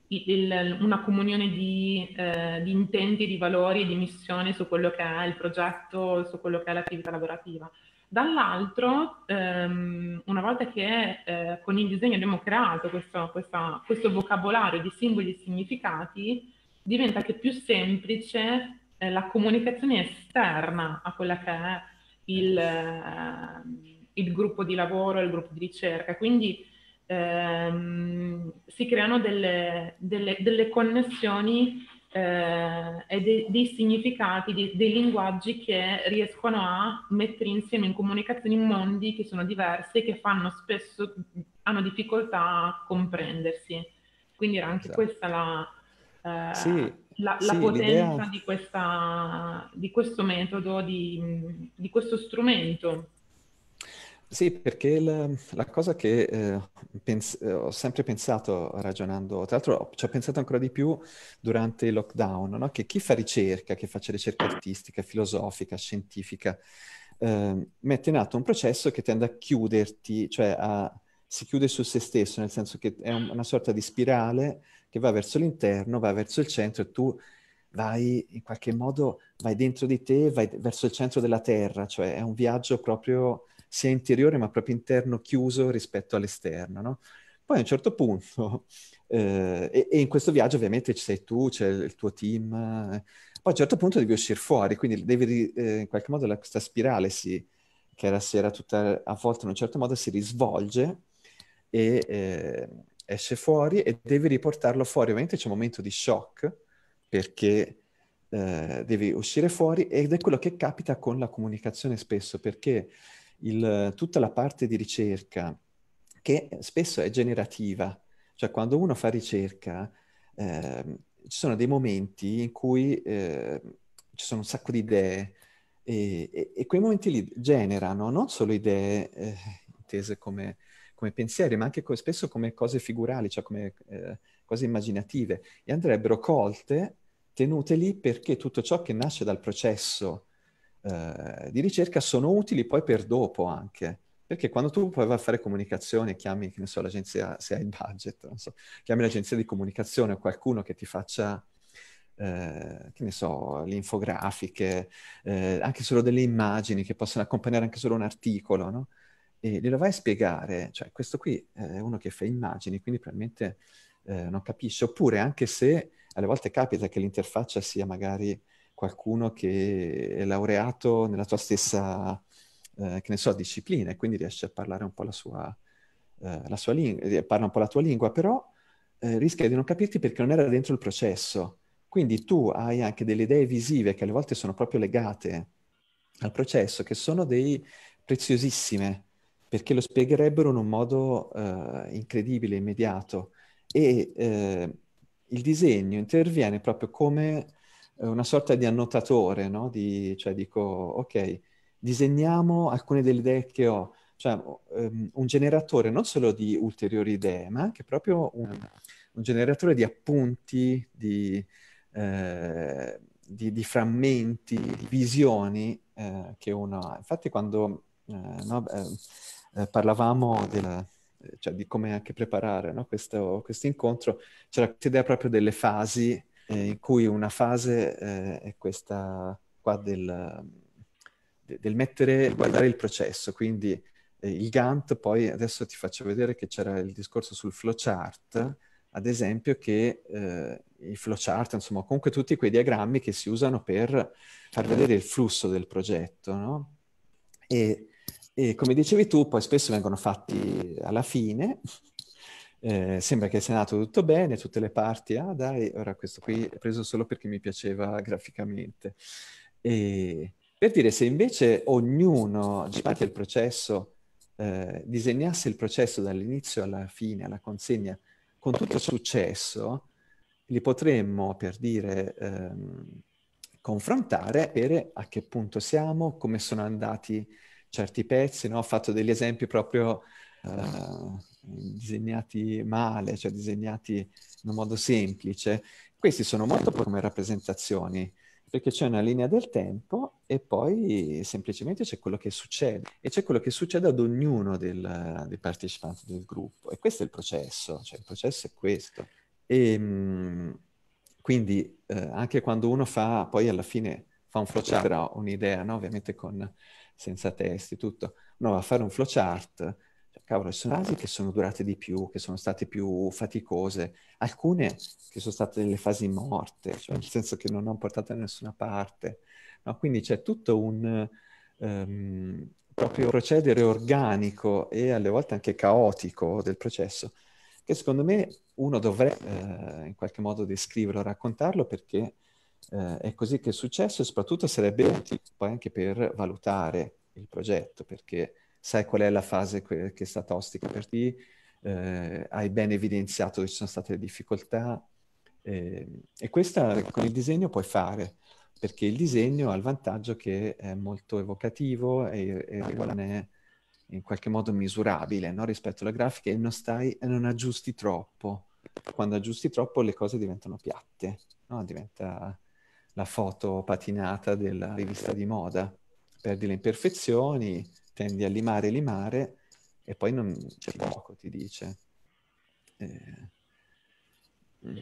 il, una comunione di, eh, di, intenti, di valori, di missioni su quello che è il progetto, su quello che è l'attività lavorativa. Dall'altro, ehm, una volta che eh, con il disegno abbiamo creato questo, questa, questo vocabolario di singoli significati, diventa anche più semplice eh, la comunicazione esterna a quella che è il, eh, il, gruppo di lavoro, il gruppo di ricerca. Quindi ehm, si creano delle, delle, delle connessioni eh, e de, dei significati, de, dei linguaggi che riescono a mettere insieme in comunicazione mondi che sono diversi e che fanno spesso, hanno difficoltà a comprendersi. Quindi era anche esatto. questa la, sì, eh, la, la sì, potenza di, questa, di, questo metodo, di, di, questo strumento. Sì, perché la, la cosa che eh, pens- eh, ho sempre pensato ragionando, tra l'altro ci ho pensato ancora di più durante il lockdown, no? che chi fa ricerca, che faccia ricerca artistica, filosofica, scientifica, eh, mette in atto un processo che tende a chiuderti, cioè a, si chiude su se stesso, nel senso che è un, una sorta di spirale che va verso l'interno, va verso il centro e tu vai in qualche modo, vai dentro di te, vai verso il centro della terra, cioè è un viaggio proprio sia interiore ma proprio interno chiuso rispetto all'esterno, no? Poi a un certo punto, eh, e, e, in questo viaggio ovviamente ci sei tu, c'è il tuo team, eh, poi a un certo punto devi uscire fuori, quindi devi eh, in qualche modo la, questa spirale si, che era, si era tutta avvolta in un certo modo si risvolge e eh, esce fuori e devi riportarlo fuori. Ovviamente c'è un momento di shock perché eh, devi uscire fuori ed è quello che capita con la comunicazione spesso perché il, tutta la parte di ricerca che spesso è generativa, cioè quando uno fa ricerca eh, ci sono dei momenti in cui eh, ci sono un sacco di idee e, e, e, quei momenti lì generano non solo idee eh, intese come come pensieri, ma anche co- spesso come cose figurali, cioè come eh, cose immaginative, e andrebbero colte, tenute lì perché tutto ciò che nasce dal processo eh, di ricerca sono utili poi per dopo anche. Perché quando tu poi vai a fare comunicazione, chiami, che ne so, l'agenzia, se hai il budget, so, chiami l'agenzia di comunicazione o qualcuno che ti faccia, eh, che ne so, le infografiche, eh, anche solo delle immagini che possono accompagnare anche solo un articolo, no? e glielo vai a spiegare, cioè questo qui eh, è uno che fa immagini, quindi probabilmente eh, non capisce, oppure anche se alle volte capita che l'interfaccia sia magari qualcuno che è laureato nella tua stessa, eh, che ne so, disciplina e quindi riesce a parlare un po' la sua, eh, la sua lingua, eh, parla un po' la tua lingua, però eh, rischia di non capirti perché non era dentro il processo. Quindi tu hai anche delle idee visive che alle volte sono proprio legate al processo, che sono dei preziosissime, perché lo spiegherebbero in un modo eh, incredibile, immediato. E eh, il disegno interviene proprio come eh, una sorta di annotatore, no? di, cioè dico, ok, disegniamo alcune delle idee che ho, cioè um, un generatore non solo di ulteriori idee, ma anche proprio un, un generatore di appunti, di, eh, di, di frammenti, di visioni eh, che uno ha. Infatti quando eh, no, ehm, eh, parlavamo del, eh, cioè, di come anche preparare no? questo, incontro, c'era questa idea proprio delle fasi, eh, in cui una fase eh, è questa qua del, del mettere, guardare il processo, quindi eh, il Gantt, poi adesso ti faccio vedere che c'era il discorso sul flowchart, ad esempio che eh, i flowchart, insomma comunque tutti quei diagrammi che si usano per far vedere il flusso del progetto, no? E e come dicevi tu, poi spesso vengono fatti alla fine, eh, sembra che sia andato tutto bene, tutte le parti, ah dai, ora questo qui è preso solo perché mi piaceva graficamente. E per dire, se invece ognuno, di parte del processo, eh, disegnasse il processo dall'inizio alla fine, alla consegna, con tutto successo, li potremmo, per dire, ehm, confrontare e vedere a che punto siamo, come sono andati certi pezzi, no? ho fatto degli esempi proprio uh, disegnati male, cioè disegnati in un modo semplice. Questi sono molto come rappresentazioni, perché c'è una linea del tempo e poi semplicemente c'è quello che succede e c'è quello che succede ad ognuno del, dei partecipanti del gruppo. E questo è il processo, cioè il processo è questo. E, mm, quindi eh, anche quando uno fa, poi alla fine fa un flowchart, un'idea, no? ovviamente con senza testi, tutto. No, a fare un flowchart, cioè, cavolo, ci sono fasi che sono durate di più, che sono state più faticose, alcune che sono state delle fasi morte, cioè nel senso che non hanno portato da nessuna parte. No? Quindi c'è tutto un um, proprio procedere organico e alle volte anche caotico del processo, che secondo me uno dovrebbe eh, in qualche modo descriverlo, raccontarlo perché eh, è così che è successo e soprattutto sarebbe utile poi anche per valutare il progetto, perché sai qual è la fase che è stata ostica per te, eh, hai ben evidenziato che ci sono state le difficoltà eh, e questa con il disegno puoi fare, perché il disegno ha il vantaggio che è molto evocativo e, e non è in qualche modo misurabile no? rispetto alla grafica e non, stai, non aggiusti troppo. Quando aggiusti troppo le cose diventano piatte, no? diventa la foto patinata della rivista di moda. Perdi le imperfezioni, tendi a limare, limare e poi non c'è poco, ti dice. Eh... Mm.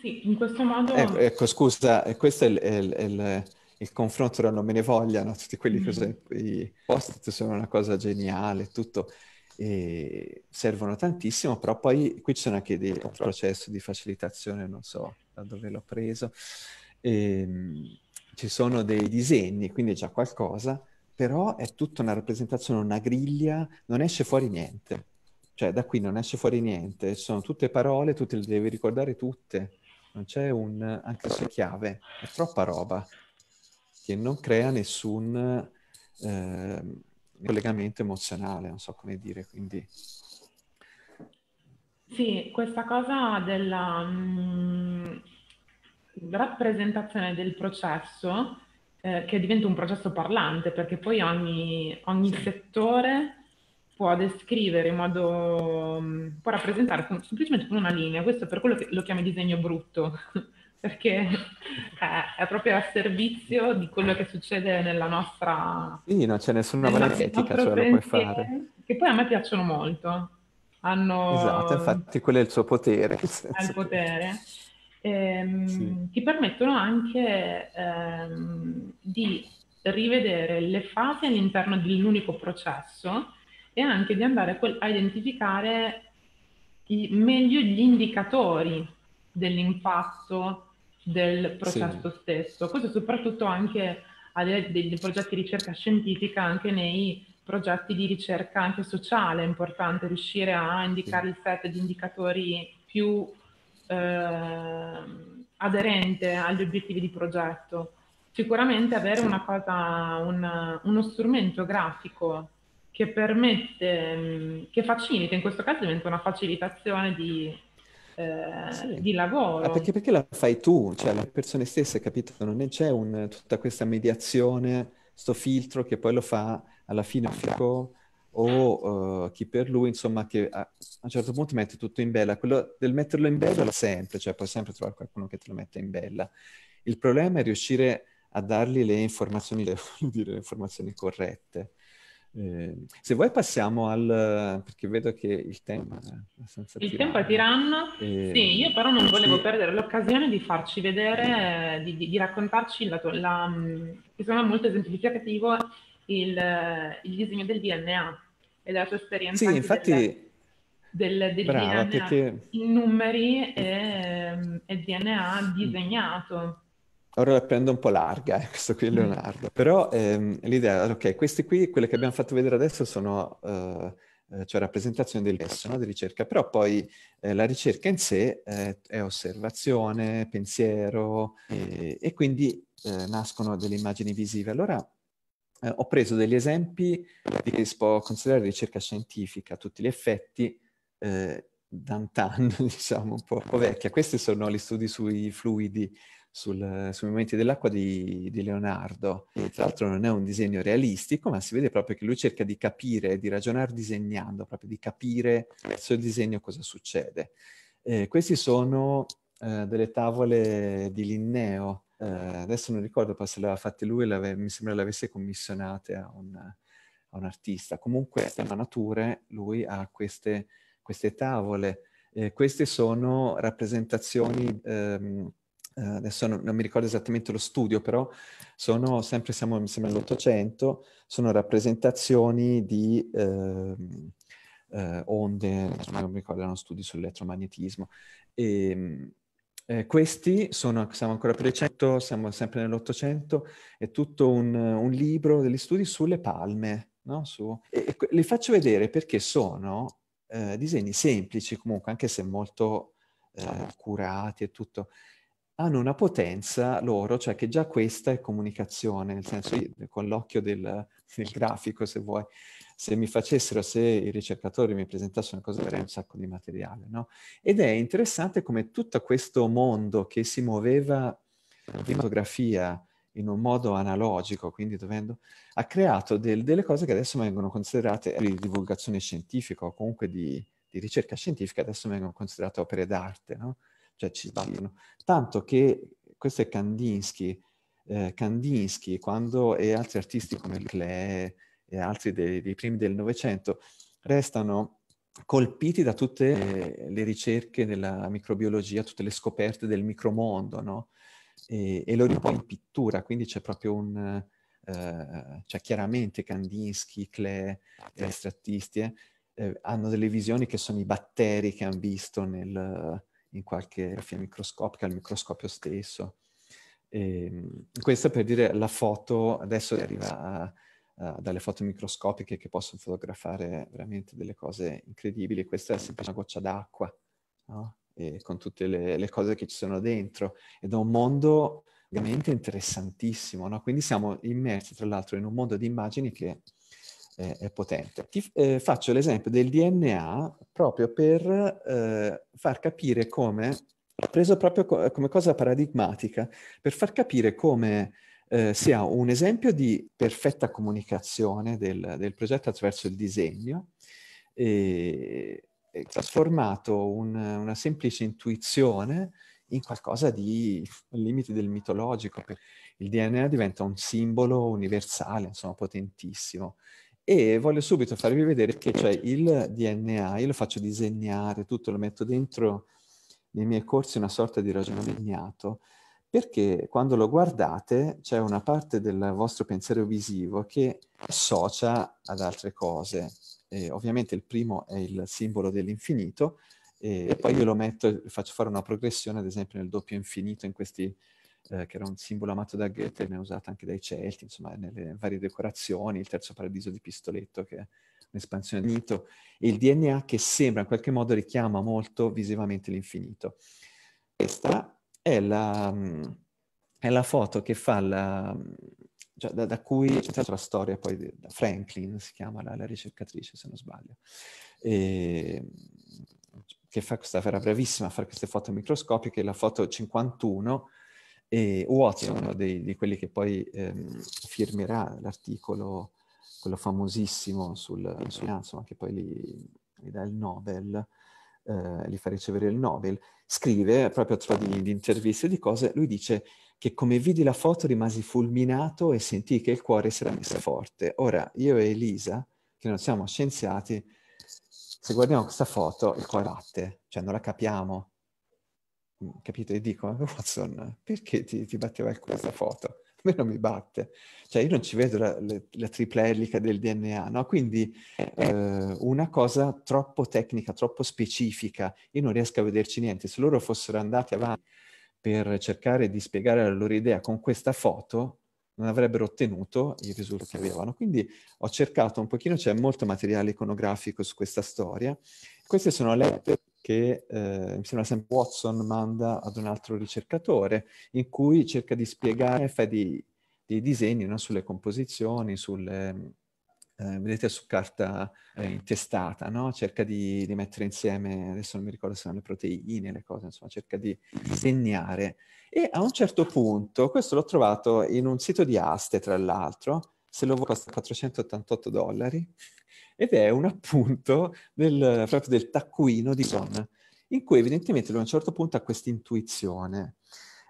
Sì, in questo modo... Ecco, ecco scusa, eh, questo è il, il, il, il confronto, ora non me ne vogliano, tutti quelli che mm. usano i post sono una cosa geniale, tutto, e servono tantissimo, però poi qui c'è anche dei, processo di facilitazione, non so da dove l'ho preso, ehm, ci sono dei disegni, quindi è già qualcosa, però è tutta una rappresentazione, una griglia, non esce fuori niente. Cioè da qui non esce fuori niente, sono tutte parole, tutte le devi ricordare tutte, non c'è un... anche se chiave, è troppa roba che non crea nessun eh, collegamento emozionale, non so come dire, quindi... Sì, questa cosa della... Mh mm, rappresentazione del processo eh, che diventa un processo parlante, perché poi ogni, ogni sì. settore può descrivere in modo, mm, può rappresentare con, semplicemente con una linea, questo per quello che lo chiami disegno brutto, *laughs* perché eh, è proprio a servizio di quello che succede nella nostra... Sì, non c'è nessuna valentetica, cioè lo puoi fare. Che poi a me piacciono molto. Hanno... Esatto, infatti quello è il suo potere. Ha il potere ehm, sì. ti permettono anche ehm, di rivedere le fasi all'interno di un unico processo e anche di andare a identificare i, meglio gli indicatori dell'impatto del processo sì. stesso. Questo soprattutto anche a dei, progetti di ricerca scientifica, anche nei progetti di ricerca anche sociale, è importante riuscire a indicare sì. il set di indicatori più Ehm, aderente agli obiettivi di progetto. Sicuramente avere una cosa, un, uno strumento grafico che permette, mm, che facilita, in questo caso diventa una facilitazione di, eh, sì. di lavoro. Ah, perché, perché, la fai tu, cioè le persone stesse, capito? Non c'è un, tutta questa mediazione, sto filtro che poi lo fa alla fine o uh, chi per lui, insomma, che a, un certo punto mette tutto in bella. Quello del metterlo in bella è sempre, cioè puoi sempre trovare qualcuno che te lo metta in bella. Il problema è riuscire a dargli le informazioni, le, *laughs* dire, le informazioni corrette. Eh, se vuoi passiamo al... perché vedo che il tempo è abbastanza Il tiranno. tempo è tiranno? Eh, sì, io però non volevo sì. perdere l'occasione di farci vedere, di, di, di raccontarci la, la, mm, che sono molto esemplificativo il, eh, il disegno del DNA e della tua esperienza. Sì, infatti... Delle del, Brava, DNA perché... in numeri e, e, DNA disegnato. Ora la prendo un po' larga, eh, questo qui è mm. Leonardo. Mm. Però ehm, l'idea, ok, queste qui, quelle che abbiamo fatto vedere adesso sono, eh, eh cioè rappresentazioni del testo, no, di ricerca, però poi eh, la ricerca in sé eh, è osservazione, pensiero e, e quindi eh, nascono delle immagini visive. Allora eh, ho preso degli esempi che si può considerare ricerca scientifica a tutti gli effetti, eh, d'antan, *laughs* diciamo, un po', un po', vecchia. Questi sono gli studi sui fluidi, sul, sui movimenti dell'acqua di, di Leonardo. E tra l'altro non è un disegno realistico, ma si vede proprio che lui cerca di capire, di ragionare disegnando, proprio di capire nel suo disegno cosa succede. Eh, questi sono eh, delle tavole di Linneo, eh, adesso non ricordo se le aveva fatte lui, mi sembra le avesse commissionate a un, a un artista. Comunque Emanature, lui ha queste, queste tavole, eh, queste sono rappresentazioni... Ehm, Uh, adesso non, non, mi ricordo esattamente lo studio, però sono sempre, siamo mi sembra nell'Ottocento, sono rappresentazioni di uh, uh, onde, non mi ricordo, erano studi sull'elettromagnetismo. E, ehm, eh, questi sono, siamo ancora per il 100, siamo sempre nell'Ottocento, è tutto un, un, libro degli studi sulle palme, no? Su, e, e, li faccio vedere perché sono eh, disegni semplici comunque, anche se molto eh, curati e tutto, hanno una potenza loro, cioè che già questa è comunicazione, nel senso con l'occhio del, del grafico se vuoi, se mi facessero, se i ricercatori mi presentassero una cosa, avrei un sacco di materiale, no? Ed è interessante come tutto questo mondo che si muoveva di fotografia in un modo analogico, quindi dovendo, ha creato del, delle cose che adesso vengono considerate di divulgazione scientifica o comunque di, di ricerca scientifica, adesso vengono considerate opere d'arte, no? Cioè ci sbattono. Tanto che, questo è Kandinsky, eh, Kandinsky quando, e altri artisti come Klee, e eh, altri dei, dei primi del Novecento, restano colpiti da tutte eh, le ricerche della microbiologia, tutte le scoperte del micromondo, no? E, e lo riporta in pittura, quindi c'è proprio un... Eh, cioè chiaramente Kandinsky, Klee, gli estrattisti, eh, eh, hanno delle visioni che sono i batteri che hanno visto nel, in qualche grafia microscopica, al microscopio stesso. E, ehm, questo per dire la foto, adesso arriva a, eh, dalle foto microscopiche che possono fotografare veramente delle cose incredibili. Questa è sempre una goccia d'acqua, no? E con tutte le, le, cose che ci sono dentro. Ed è un mondo veramente interessantissimo, no? Quindi siamo immersi, tra l'altro, in un mondo di immagini che è, è potente. Ti eh, faccio l'esempio del DNA proprio per eh, far capire come preso proprio co- come cosa paradigmatica per far capire come eh, si ha un esempio di perfetta comunicazione del, del progetto attraverso il disegno, e, e trasformato un, una semplice intuizione in qualcosa di al limite del mitologico. Il DNA diventa un simbolo universale, insomma, potentissimo. E voglio subito farvi vedere che c'è il DNA, io lo faccio disegnare tutto, lo metto dentro nei miei corsi una sorta di ragionamento perché quando lo guardate c'è una parte del vostro pensiero visivo che associa ad altre cose. E ovviamente il primo è il simbolo dell'infinito e poi io lo metto, faccio fare una progressione ad esempio nel doppio infinito in questi, eh, che era un simbolo amato da Goethe, ne è usato anche dai Celti, insomma nelle varie decorazioni, il terzo paradiso di Pistoletto che è un'espansione di mito, e il DNA che sembra in qualche modo richiama molto visivamente l'infinito. Questa è la, è la foto che fa la, cioè da, da, cui c'è cioè, stata la storia poi di, da Franklin, si chiama la, la, ricercatrice se non sbaglio, e, che fa questa, era bravissima a fare queste foto microscopiche, la foto 51, e Watson, uno dei, di quelli che poi ehm, firmerà l'articolo, quello famosissimo sul, sul insomma, che poi gli, gli dà il Nobel, eh, gli fa ricevere il Nobel, scrive proprio tra di, di interviste di cose, lui dice che come vidi la foto rimasi fulminato e sentì che il cuore si era messo forte. Ora, io e Elisa, che non siamo scienziati, se guardiamo questa foto, il cuore batte, cioè non la capiamo. Mm, Capite? E dico, Watson, perché ti, ti batteva questa foto? me non mi batte. Cioè io non ci vedo la, la, la tripla elica del DNA, no? Quindi eh, una cosa troppo tecnica, troppo specifica, io non riesco a vederci niente. Se loro fossero andati avanti per cercare di spiegare la loro idea con questa foto, non avrebbero ottenuto i risultati che avevano. Quindi ho cercato un pochino, c'è molto materiale iconografico su questa storia. Queste sono lettere che eh, mi sembra sempre Watson manda ad un altro ricercatore, in cui cerca di spiegare, fa dei, dei disegni no? sulle composizioni, sulle, eh, vedete su carta eh, intestata, no? cerca di, di, mettere insieme, adesso non mi ricordo se sono le proteine, le cose, insomma, cerca di disegnare. E a un certo punto, questo l'ho trovato in un sito di aste, tra l'altro, se lo vuoi costa 488 dollari, ed è un appunto del, del taccuino di Con, in cui evidentemente ad un certo punto ha questa intuizione,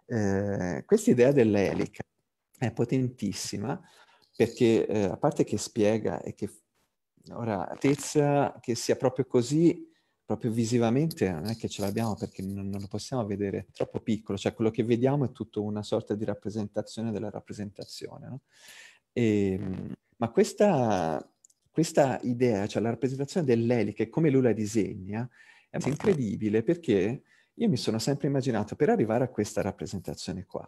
eh, questa idea dell'elica è potentissima perché eh, a parte che spiega e che ora tezza che sia proprio così, proprio visivamente non è che ce l'abbiamo perché non, non lo possiamo vedere è troppo piccolo, cioè quello che vediamo è tutta una sorta di rappresentazione della rappresentazione, no? e, ehm, ma questa questa idea, cioè la rappresentazione dell'elica e come lui la disegna, è incredibile perché io mi sono sempre immaginato per arrivare a questa rappresentazione qua,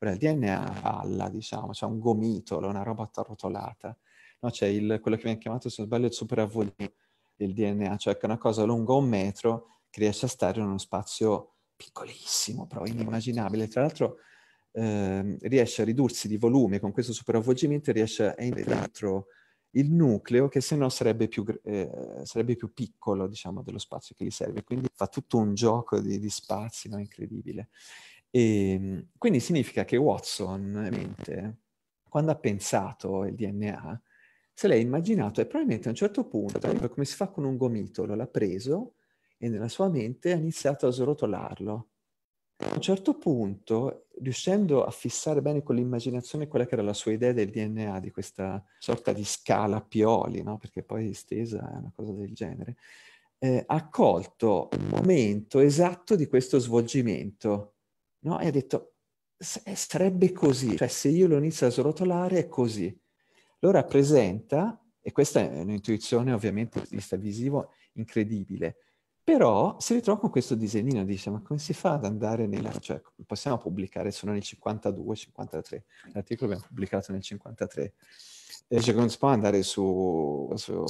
ora il DNA a palla, diciamo, c'è cioè un gomitolo, una roba arrotolata, no? c'è il, quello che viene chiamato, se non sbaglio, il superavvolino del DNA, cioè che è una cosa lunga un metro che riesce a stare in uno spazio piccolissimo, però inimmaginabile. Tra l'altro eh, riesce a ridursi di volume con questo superavvolgimento e riesce a entrare il nucleo che se no sarebbe più, eh, sarebbe più piccolo, diciamo, dello spazio che gli serve. Quindi fa tutto un gioco di, di spazi, no? Incredibile. E, ehm, quindi significa che Watson, mente, quando ha pensato il DNA, se l'è immaginato e probabilmente a un certo punto, come si fa con un gomitolo, l'ha preso e nella sua mente ha iniziato a srotolarlo a un certo punto, riuscendo a fissare bene con l'immaginazione quella che era la sua idea del DNA, di questa sorta di scala a pioli, no? perché poi estesa è una cosa del genere, eh, ha colto il momento esatto di questo svolgimento no? e ha detto eh, sarebbe così, cioè se io lo inizio a srotolare è così. Allora presenta, e questa è un'intuizione ovviamente di vista visivo incredibile, però si ritrova con questo disegnino, dice, ma come si fa ad andare nella... cioè possiamo pubblicare sono nel 52, 53, l'articolo abbiamo pubblicato nel 53, e cioè non si può andare su, su,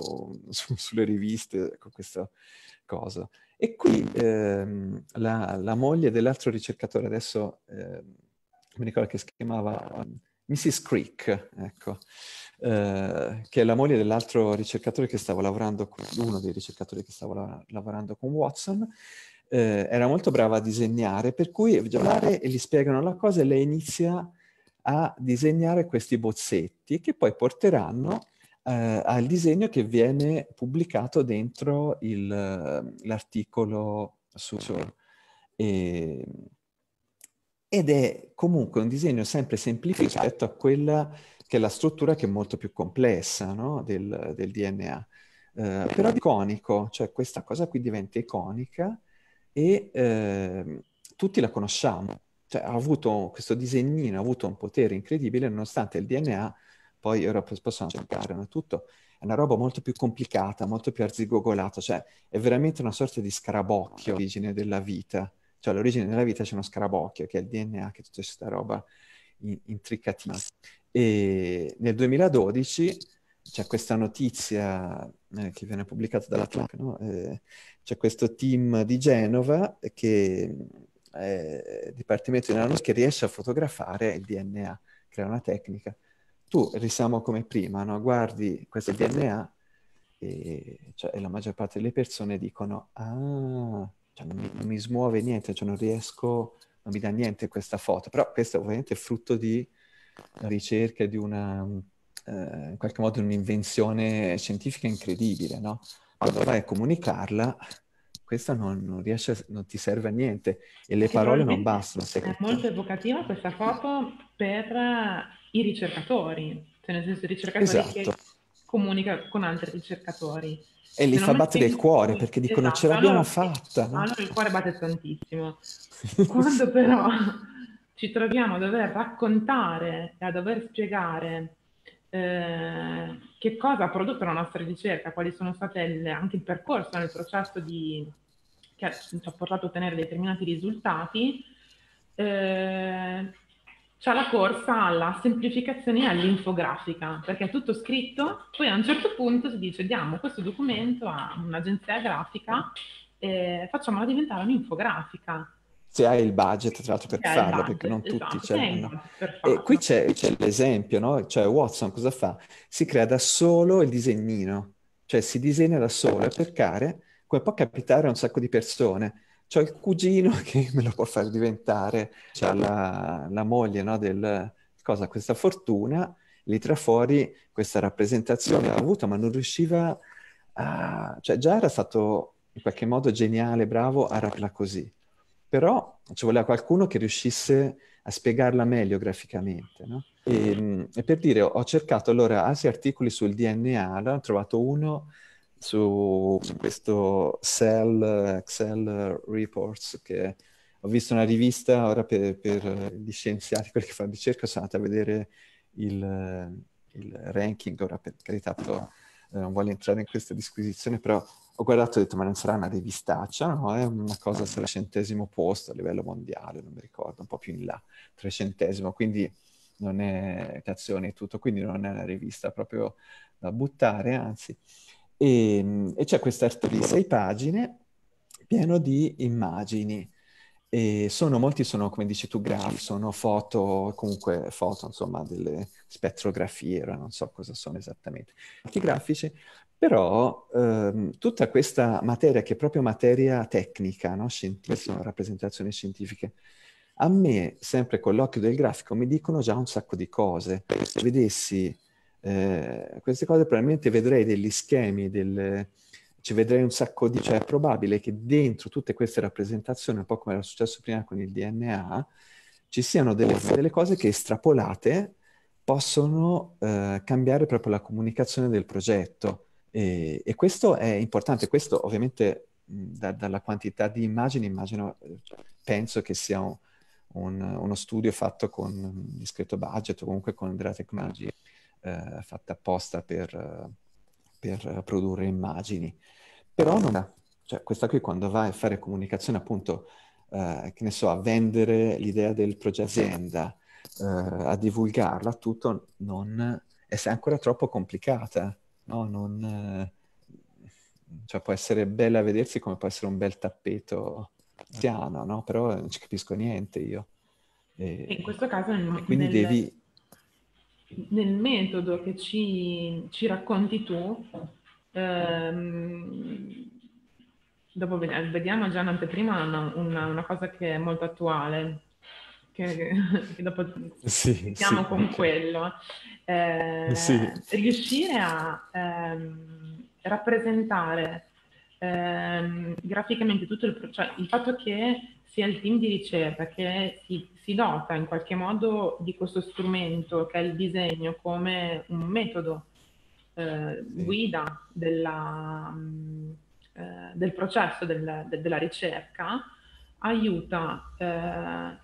su, sulle riviste con questa cosa. E qui ehm, la, la, moglie dell'altro ricercatore, adesso eh, mi ricordo che si chiamava Mrs. Ehm, Creek, ecco, eh, che è la moglie dell'altro ricercatore che stavo lavorando, con, uno dei ricercatori che stavo la- lavorando con Watson, eh, era molto brava a disegnare, per cui e gli spiegano la cosa e lei inizia a disegnare questi bozzetti che poi porteranno eh, al disegno che viene pubblicato dentro il, eh, l'articolo su e, ed è comunque un disegno sempre semplificato rispetto a quella che è la struttura che è molto più complessa no? del, del, DNA. Eh, però è iconico, cioè questa cosa qui diventa iconica e eh, tutti la conosciamo. Cioè, ha avuto questo disegnino, ha avuto un potere incredibile, nonostante il DNA poi ora possono cercare no? tutto. È una roba molto più complicata, molto più arzigogolata, cioè è veramente una sorta di scarabocchio l'origine della vita. Cioè all'origine della vita c'è uno scarabocchio, che è il DNA, che è tutta questa roba intricatissima. E nel 2012 c'è questa notizia eh, che viene pubblicata dall'Atlantic, no? eh, c'è questo team di Genova che eh, Dipartimento di Nanos che riesce a fotografare il DNA, crea una tecnica. Tu risiamo come prima, no? guardi questo DNA e, cioè, la maggior parte delle persone dicono ah, cioè non, mi, non, mi, smuove niente, cioè non riesco, non mi dà niente questa foto, però questo ovviamente è frutto di la ricerca di una, eh, in qualche modo, un'invenzione scientifica incredibile, no? Quando vai a comunicarla, questo non, non, riesce, non ti serve a niente e le parole non bastano. È molto evocativa questa foto per i ricercatori, cioè nel senso i ricercatori esatto. che comunica con altri ricercatori. E li fa battere il cuore perché dicono esatto, ce l'abbiamo allora, fatta. No? Allora il cuore batte tantissimo. *laughs* Quando però ci troviamo a dover raccontare e a dover spiegare eh, che cosa ha prodotto la nostra ricerca, quali sono state il, anche il percorso nel processo di, che ci ha portato a ottenere determinati risultati, eh, c'è la corsa alla semplificazione e all'infografica, perché è tutto scritto, poi a un certo punto si dice diamo questo documento a un'agenzia grafica e facciamola diventare un'infografica se hai il budget, tra l'altro, per se farlo, perché budget, non tutti esatto. ce l'hanno. E qui c'è, c'è, l'esempio, no? Cioè Watson cosa fa? Si crea da solo il disegnino, cioè si disegna da solo a cercare, come può capitare a un sacco di persone. C'ho il cugino *laughs* che me lo può far diventare, c'ha la, la moglie, no, del, cosa, questa fortuna, lì tra fuori questa rappresentazione l'ha avuta, ma non riusciva a... Cioè già era stato in qualche modo geniale, bravo a rapla così però ci voleva qualcuno che riuscisse a spiegarla meglio graficamente. No? E, ehm, e, per dire, ho cercato allora altri articoli sul DNA, ne ho trovato uno su questo Cell, Excel Reports che ho visto una rivista ora per, per gli scienziati, quelli che fanno ricerca, sono andato a vedere il, il ranking, ora per carità però eh, non voglio entrare in questa disquisizione, però ho guardato e ho detto ma non sarà una rivistaccia, no? È una cosa trecentesimo posto a livello mondiale, non mi ricordo, un po' più in là, trecentesimo, quindi non è cazzone e tutto, quindi non è una rivista proprio da buttare, anzi. E, ehm, e c'è questo articolo di sei pagine pieno di immagini e sono, molti sono, come dici tu, graf, sono foto, comunque foto, insomma, delle spettrografie, non so cosa sono esattamente, arti grafici, però ehm, tutta questa materia, che è proprio materia tecnica, no? Scientifica, sono rappresentazioni scientifiche, a me, sempre con l'occhio del grafico, mi dicono già un sacco di cose. Se vedessi eh, queste cose, probabilmente vedrei degli schemi, delle ci vedrei un sacco di... cioè è probabile che dentro tutte queste rappresentazioni, un po' come era successo prima con il DNA, ci siano delle, delle cose che estrapolate possono eh, cambiare proprio la comunicazione del progetto. E, e questo è importante, questo ovviamente da, dalla quantità di immagini, immagino, eh, penso che sia un, un, uno studio fatto con discreto budget o comunque con della tecnologia eh, fatta apposta per eh, per produrre immagini. Però non ha, cioè questa qui quando vai a fare comunicazione appunto, eh, che ne so, a vendere l'idea del progetto azienda, eh, a divulgarla, tutto non è ancora troppo complicata, no? Non, eh, cioè può essere bella a vedersi come può essere un bel tappeto ecco. piano, no? Però non ci capisco niente io. E, in questo caso... Nel, quindi nel... devi nel metodo che ci, ci racconti tu, ehm, dopo vediamo già in anteprima una, una, una, cosa che è molto attuale, che, che *laughs* dopo sì, sì con okay. quello. Eh, sì. Riuscire a ehm, rappresentare ehm, graficamente tutto il processo, cioè il fatto che sia il team di ricerca che si si dota in qualche modo di questo strumento che è il disegno come un metodo eh, sì. guida della, mm, eh, del processo del, de, della ricerca, aiuta, eh,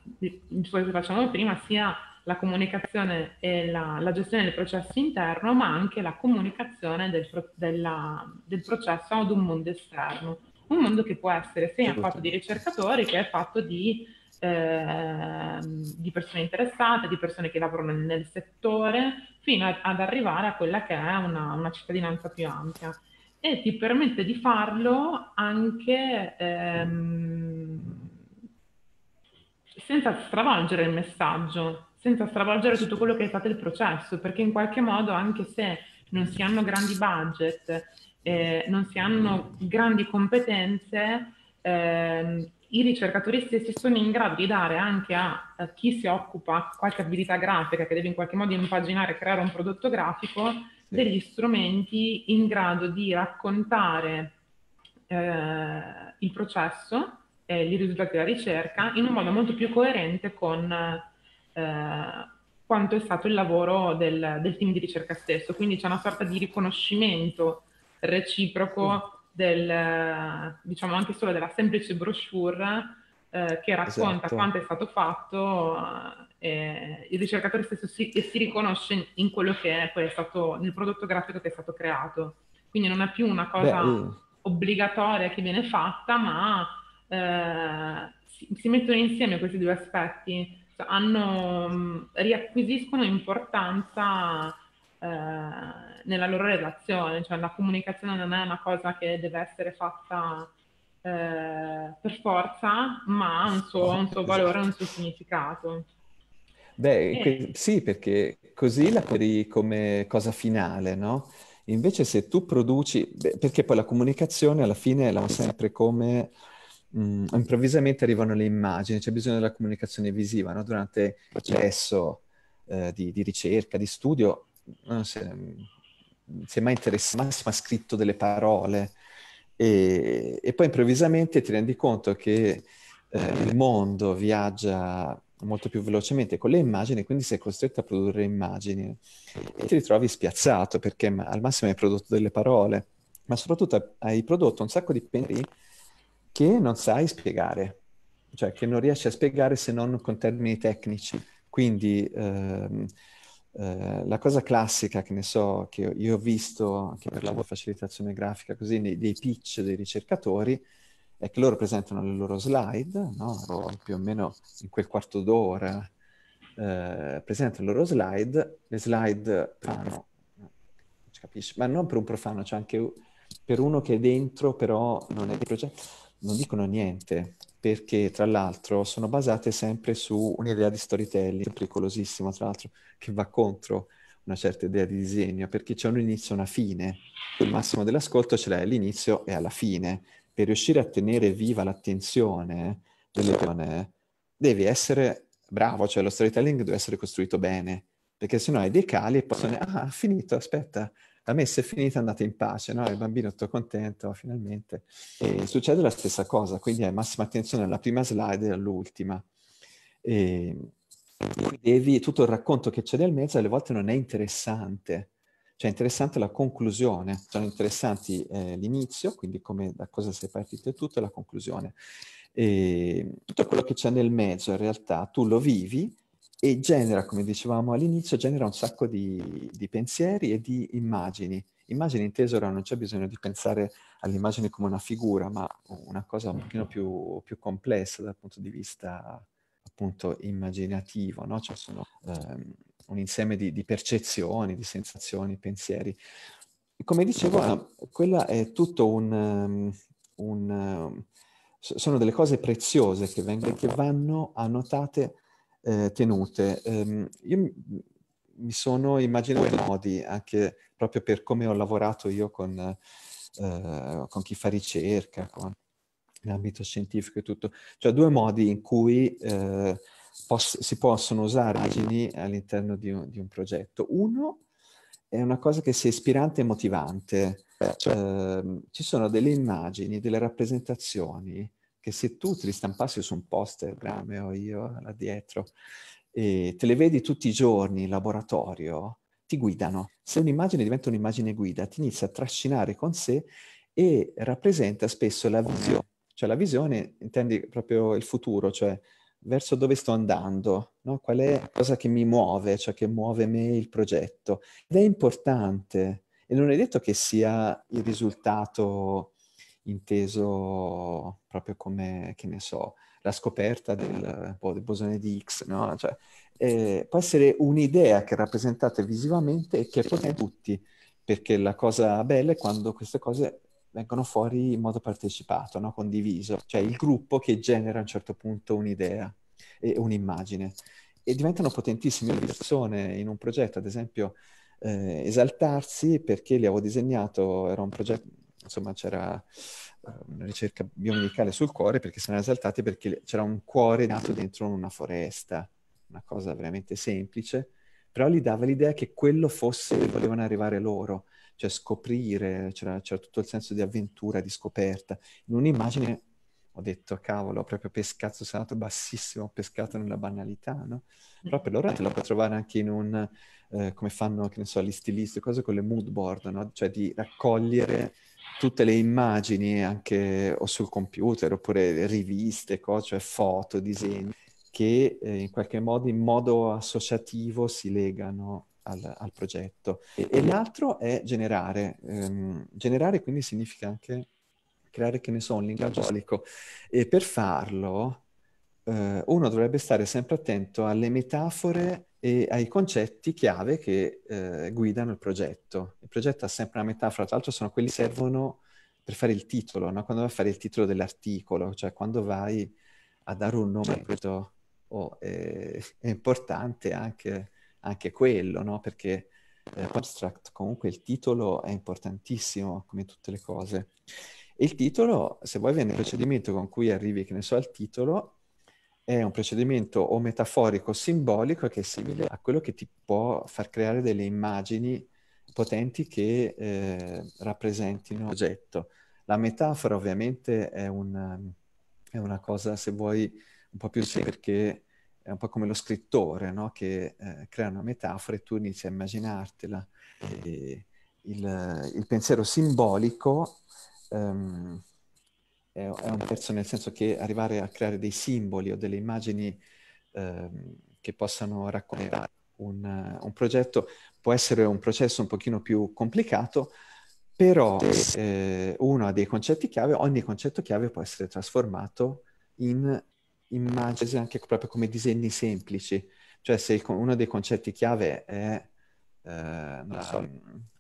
facciamo prima, sia la comunicazione e la, la, gestione del processo interno, ma anche la comunicazione del, della, del processo ad un mondo esterno. Un mondo che può essere sia fatto di ricercatori che è fatto di eh, di persone interessate, di persone che lavorano nel settore, fino a, ad arrivare a quella che è una, una, cittadinanza più ampia. E ti permette di farlo anche ehm, senza stravolgere il messaggio, senza stravolgere tutto quello che è stato il processo, perché in qualche modo, anche se non si hanno grandi budget, eh, non si hanno grandi competenze, eh, i ricercatori stessi sono in grado di dare anche a, a chi si occupa qualche abilità grafica, che deve in qualche modo impaginare e creare un prodotto grafico, sì. degli strumenti in grado di raccontare eh, il processo e i risultati della ricerca in un modo molto più coerente con eh, quanto è stato il lavoro del, del, team di ricerca stesso. Quindi c'è una sorta di riconoscimento reciproco. Sì del, eh, diciamo anche solo della semplice brochure eh, che racconta esatto. quanto è stato fatto eh, il ricercatore stesso si, e si riconosce in quello che è poi è stato, nel prodotto grafico che è stato creato. Quindi non è più una cosa Beh, mm. uh. obbligatoria che viene fatta, ma eh, si, si, mettono insieme questi due aspetti, cioè hanno, mm, riacquisiscono importanza. Eh, nella loro relazione, cioè la comunicazione non è una cosa che deve essere fatta eh, per forza, ma ha un suo, un suo valore, un suo significato. Beh, eh. sì, perché così la peri come cosa finale, no? Invece se tu produci, beh, perché poi la comunicazione alla fine la ho sempre come... Mh, mm, improvvisamente arrivano le immagini, c'è bisogno della comunicazione visiva, no? Durante certo. il processo eh, di, di ricerca, di studio, non so, mm, semmai interesse massimo ha scritto delle parole e, e, poi improvvisamente ti rendi conto che eh, il mondo viaggia molto più velocemente con le immagini, quindi sei costretto a produrre immagini e ti ritrovi spiazzato perché al massimo hai prodotto delle parole, ma soprattutto hai prodotto un sacco di pensieri che non sai spiegare, cioè che non riesci a spiegare se non con termini tecnici. Quindi ehm, eh, la cosa classica che ne so, che io ho visto anche per la facilitazione grafica, così, dei, dei pitch dei ricercatori, è che loro presentano le loro slide, no? più o meno in quel quarto d'ora eh, presentano le loro slide, le slide profano, non si capisce, ma non per un profano, cioè anche per uno che è dentro però non è di progetto, cioè, non dicono niente, perché tra l'altro sono basate sempre su un'idea di storytelling, pericolosissima tra l'altro, che va contro una certa idea di disegno, perché c'è un inizio e una fine. Il massimo dell'ascolto ce l'hai all'inizio e alla fine. Per riuscire a tenere viva l'attenzione delle persone, devi essere bravo, cioè lo storytelling deve essere costruito bene, perché sennò hai dei cali e poi sono, ah, finito, aspetta, la messa è finita, andate in pace, no? il bambino è tutto contento finalmente. E succede la stessa cosa, quindi è massima attenzione alla prima slide e all'ultima. E devi, tutto il racconto che c'è nel mezzo alle volte non è interessante, cioè è interessante la conclusione, sono interessanti eh, l'inizio, quindi come, da cosa sei partito e tutto, e la conclusione. E tutto quello che c'è nel mezzo in realtà tu lo vivi e genera, come dicevamo all'inizio, genera un sacco di, di pensieri e di immagini. Immagini inteso ora non c'è bisogno di pensare all'immagine come una figura, ma una cosa un mm. pochino più, più complessa dal punto di vista appunto immaginativo, no? Cioè sono ehm, un insieme di, di, percezioni, di sensazioni, pensieri. Come dicevo, quella è tutto un, ehm, un ehm, sono delle cose preziose che, veng- che vanno annotate eh, tenute. Um, io mi sono immaginato dei modi, anche proprio per come ho lavorato io con, eh, con chi fa ricerca, con l'ambito scientifico e tutto, cioè due modi in cui eh, poss- si possono usare immagini all'interno di un, di un, progetto. Uno è una cosa che sia ispirante e motivante, cioè, ehm, ci sono delle immagini, delle rappresentazioni che se tu te li stampassi su un poster, Grame o io là dietro, e te le vedi tutti i giorni in laboratorio, ti guidano. Se un'immagine diventa un'immagine guida, ti inizia a trascinare con sé e rappresenta spesso la visione. Cioè la visione intendi proprio il futuro, cioè verso dove sto andando, no? qual è la cosa che mi muove, cioè che muove me il progetto. Ed è importante, e non è detto che sia il risultato inteso proprio come, che ne so, la scoperta del, boh, del bosone di X, no? Cioè, eh, può essere un'idea che rappresentate visivamente e che è potente tutti, perché la cosa bella è quando queste cose vengono fuori in modo partecipato, no? condiviso, cioè il gruppo che genera a un certo punto un'idea e un'immagine. E diventano potentissime persone in un progetto, ad esempio eh, Esaltarsi, perché li avevo disegnato, era un progetto, insomma c'era eh, una ricerca biomedicale sul cuore perché sono esaltati perché c'era un cuore nato dentro una foresta, una cosa veramente semplice, però gli dava l'idea che quello fosse, dove volevano arrivare loro, cioè scoprire, c'era, c'era tutto il senso di avventura, di scoperta. In un'immagine ho detto, cavolo, ho proprio pescato, sono andato bassissimo, ho pescato nella banalità, no? Però per loro te la puoi trovare anche in un, eh, come fanno, che ne so, gli stilisti, cose con le mood board, no? Cioè di raccogliere tutte le immagini anche o sul computer oppure riviste, cose, cioè foto, disegni, che eh, in qualche modo in modo associativo si legano al, al progetto. E, e, l'altro è generare. Ehm, generare quindi significa anche creare, che ne so, un linguaggio solico. E per farlo eh, uno dovrebbe stare sempre attento alle metafore e ai concetti chiave che eh, guidano il progetto. Il progetto ha sempre una metafora, tra l'altro sono quelli che servono per fare il titolo, no? quando vai a fare il titolo dell'articolo, cioè quando vai a dare un nome a questo, oh, eh, è, importante anche, anche quello, no? perché eh, abstract comunque il titolo è importantissimo come tutte le cose. E il titolo, se vuoi viene il procedimento con cui arrivi, che ne so, al titolo, è un procedimento o metaforico o simbolico che è simile a quello che ti può far creare delle immagini potenti che eh, rappresentino l'oggetto. La metafora ovviamente è una, è una, cosa, se vuoi, un po' più semplice perché è un po' come lo scrittore no? che eh, crea una metafora e tu inizi a immaginartela. E il, il pensiero simbolico ehm, è, è un terzo nel senso che arrivare a creare dei simboli o delle immagini eh, che possano raccontare un, un, progetto può essere un processo un pochino più complicato, però eh, uno ha dei concetti chiave, ogni concetto chiave può essere trasformato in immagini anche proprio come disegni semplici, cioè se il, uno dei concetti chiave è eh, la, so,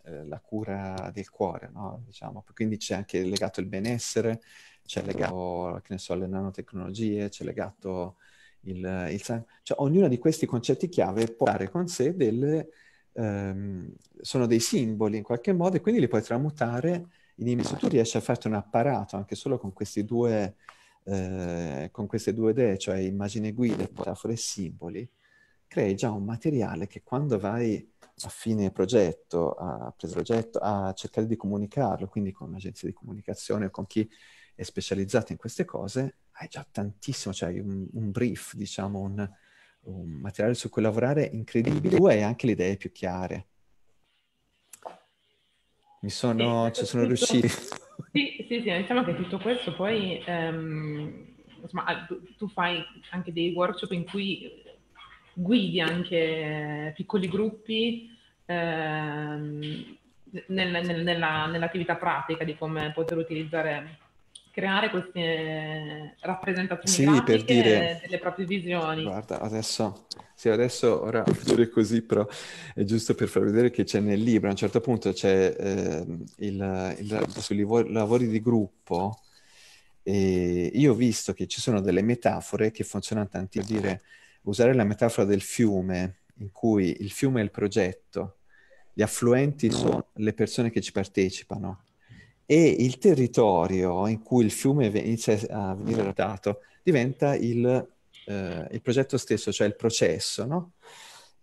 eh, la, cura del cuore, no? diciamo. quindi c'è anche legato il benessere, c'è certo. legato, che ne so, le nanotecnologie, c'è legato il, il sangue. Cioè, ognuno di questi concetti chiave può dare con sé delle... Ehm, sono dei simboli in qualche modo e quindi li puoi tramutare in immenso. Tu riesci a farti un apparato anche solo con questi due... Eh, con queste due idee, cioè immagine guida, metafore e simboli, crei già un materiale che quando vai a fine progetto, a, progetto, a cercare di comunicarlo, quindi con un'agenzia di comunicazione o con chi è specializzata in queste cose, hai già tantissimo, cioè un, un brief, diciamo, un, un, materiale su cui lavorare incredibile e anche le idee più chiare. Mi sono, sì, ci sono tutto, riusciti. *laughs* Sì, sì, sì, diciamo che tutto questo poi, ehm, insomma, tu fai anche dei workshop in cui guidi anche piccoli gruppi ehm, nel, nel, nella, nell'attività pratica di come poter utilizzare creare queste rappresentazioni sì, per dire... delle proprie visioni. Guarda, adesso, sì, adesso ora faccio *laughs* così, però è giusto per far vedere che c'è nel libro, a un certo punto c'è eh, il, il, sui lavori di gruppo, e io ho visto che ci sono delle metafore che funzionano tanti, dire usare la metafora del fiume, in cui il fiume è il progetto, gli affluenti sono le persone che ci partecipano, e il territorio in cui il fiume inizia a venire rotato diventa il, eh, il, progetto stesso, cioè il processo, no?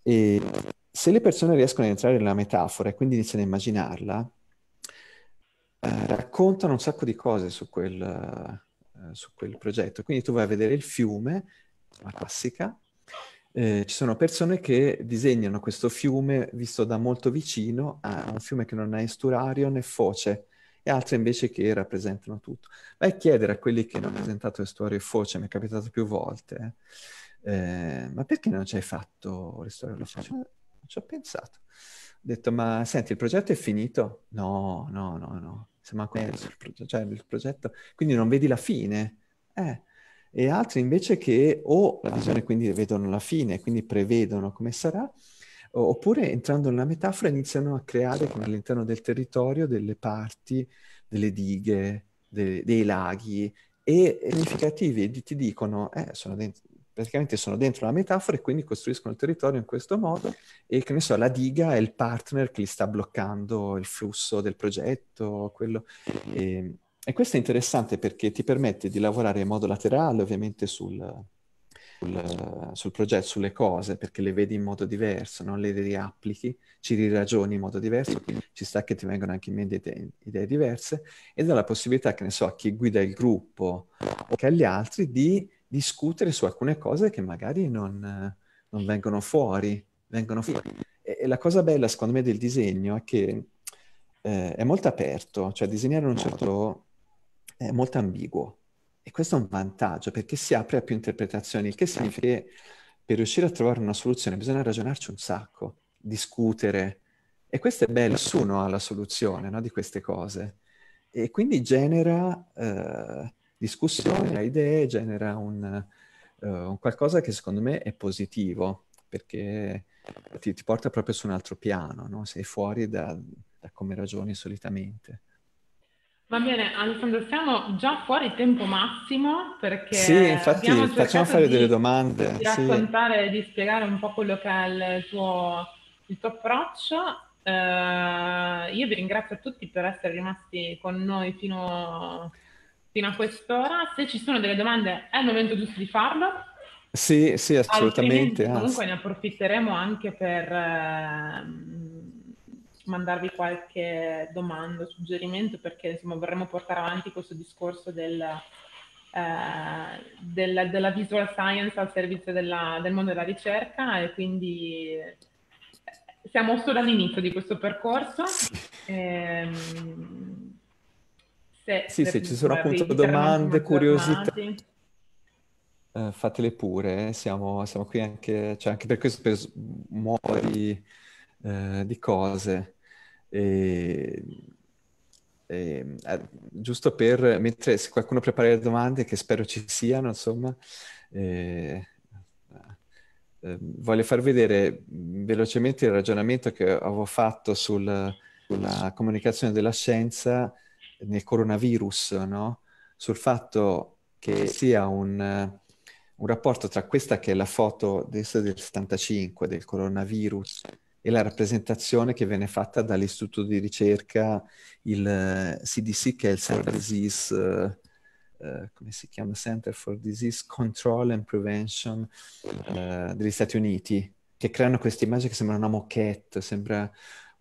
E se le persone riescono ad entrare nella metafora e quindi iniziano a immaginarla, eh, raccontano un sacco di cose su quel, eh, su quel, progetto. Quindi tu vai a vedere il fiume, la classica, eh, ci sono persone che disegnano questo fiume visto da molto vicino a un fiume che non ha esturario né foce, e altre invece che rappresentano tutto. Vai a chiedere a quelli che hanno presentato le storie foce, mi è capitato più volte, eh, eh ma perché non ci hai fatto le storie alla foce? Non ci ho pensato. Ho detto, ma senti, il progetto è finito? No, no, no, no, siamo ancora eh. sul progetto, cioè il progetto, quindi non vedi la fine. Eh e altri invece che o la visione quindi vedono la fine, quindi prevedono come sarà, Oppure, entrando nella metafora, iniziano a creare come all'interno del territorio delle parti, delle dighe, de- dei laghi e significativi e ti dicono, eh, sono dentro, praticamente sono dentro la metafora e quindi costruiscono il territorio in questo modo e che ne so, la diga è il partner che gli sta bloccando il flusso del progetto, quello... E, ehm, e questo è interessante perché ti permette di lavorare in modo laterale ovviamente sul, sul, sul, progetto, sulle cose, perché le vedi in modo diverso, non le riapplichi, ci riragioni in modo diverso, ci sta che ti vengono anche in mente idee, idee diverse, e dà la possibilità, che ne so, a chi guida il gruppo o che agli altri di discutere su alcune cose che magari non, non vengono fuori, vengono fuori. E, e la cosa bella, secondo me, del disegno è che eh, è molto aperto, cioè disegnare in un certo... è molto ambiguo e questo è un vantaggio perché si apre a più interpretazioni, il che certo. significa che per riuscire a trovare una soluzione bisogna ragionarci un sacco, discutere. E questo è bello, certo. nessuno ha la soluzione no, di queste cose. E quindi genera eh, discussione, genera idee, genera un, uh, un, qualcosa che secondo me è positivo, perché ti, ti porta proprio su un altro piano, no? sei fuori da, da come ragioni solitamente. Va bene, Alessandro, siamo già fuori tempo massimo perché sì, infatti, facciamo fare di, delle domande. Di raccontare, sì. di spiegare un po' quello che è il tuo, il tuo approccio. Eh, io vi ringrazio a tutti per essere rimasti con noi fino, fino a quest'ora. Se ci sono delle domande è il momento giusto di farlo. Sì, sì, assolutamente. Altrimenti, comunque ne approfitteremo anche per... Eh, mandarvi qualche domanda, suggerimento, perché insomma, vorremmo portare avanti questo discorso del, eh, del, della visual science al servizio della, del mondo della ricerca e quindi eh, siamo solo all'inizio di questo percorso. Eh, se, sì, se ci sono appunto domande, curiosità. Tornati, Uh, eh, fatele pure, eh. siamo, siamo qui anche, cioè anche, per questo, per muovere uh, di, cose. E, ehm, e, ehm, eh, giusto per, mentre se qualcuno prepara le domande, che spero ci siano, insomma, eh, eh, voglio far vedere velocemente il ragionamento che avevo fatto sul, sulla comunicazione della scienza nel coronavirus, no? sul fatto che sia un, un rapporto tra questa che è la foto del 75 del coronavirus e la rappresentazione che viene fatta dall'istituto di ricerca, il CDC, eh, che è il Center, Disease, uh, uh, Center for Disease Control and Prevention uh, degli Stati Uniti, che creano questa immagine che sembra una moquette, sembra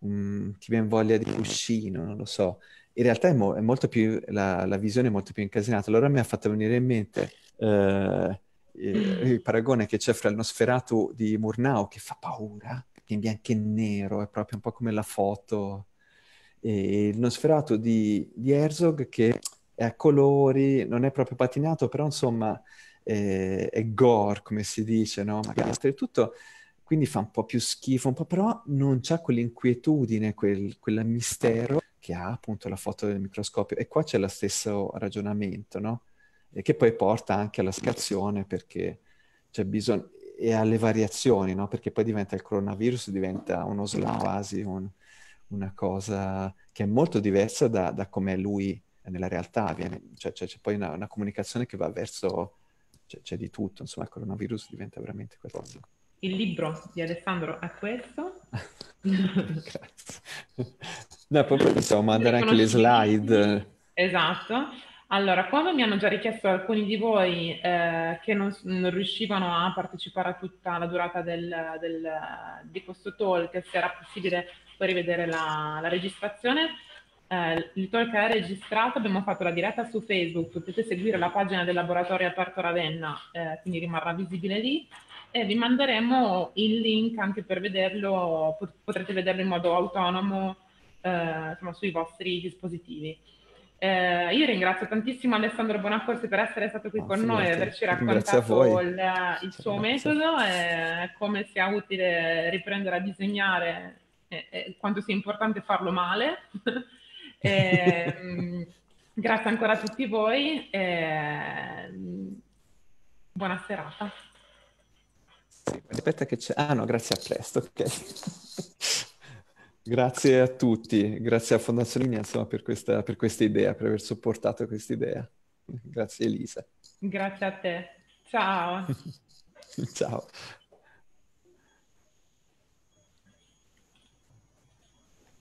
um, ti viene voglia di cuscino, non lo so. In realtà è, mo- è molto più, la, la, visione è molto più incasinata. Allora mi ha fatto venire in mente il, il paragone che c'è fra il Nosferatu di Murnau, che fa paura, in bianco e nero, è proprio un po' come la foto. E il Nosferatu di, di Herzog che è a colori, non è proprio patinato, però insomma è, è gore, come si dice, no? Magari oltretutto quindi fa un po' più schifo, un po', però non c'è quell'inquietudine, quel, quel, mistero che ha appunto la foto del microscopio. E qua c'è lo stesso ragionamento, no? E che poi porta anche alla scazione perché c'è bisogno e alle variazioni, no? perché poi diventa il coronavirus, diventa uno slam quasi, un, una cosa che è molto diversa da, da come lui nella realtà viene, cioè, cioè c'è poi una, una, comunicazione che va verso, cioè, c'è di tutto, insomma il coronavirus diventa veramente qualcosa. Il libro di Alessandro è questo. *laughs* Grazie. No, poi possiamo mandare anche le slide. Esatto. Allora, come mi hanno già richiesto alcuni di voi eh, che non, non, riuscivano a partecipare a tutta la durata del, del, di questo talk, se era possibile poi rivedere la, la registrazione, eh, il talk è registrato, abbiamo fatto la diretta su Facebook, potete seguire la pagina del laboratorio aperto Ravenna, eh, quindi rimarrà visibile lì, e vi manderemo il link anche per vederlo, potrete vederlo in modo autonomo eh, insomma, sui vostri dispositivi. Eh, io ringrazio tantissimo Alessandro Bonaccorsi per essere stato qui ah, con noi e averci raccontato il, il suo grazie. metodo e come sia utile riprendere a disegnare e, e quanto sia importante farlo male. *laughs* e, ehm, grazie ancora a tutti voi e mm, buona serata. Sì, aspetta che c'è... Ah no, grazie, a presto. Okay. Grazie a tutti, grazie a Fondazione Vigna insomma, per, questa, per questa idea, per aver supportato questa idea. Grazie Elisa. Grazie a te. Ciao. *laughs* Ciao.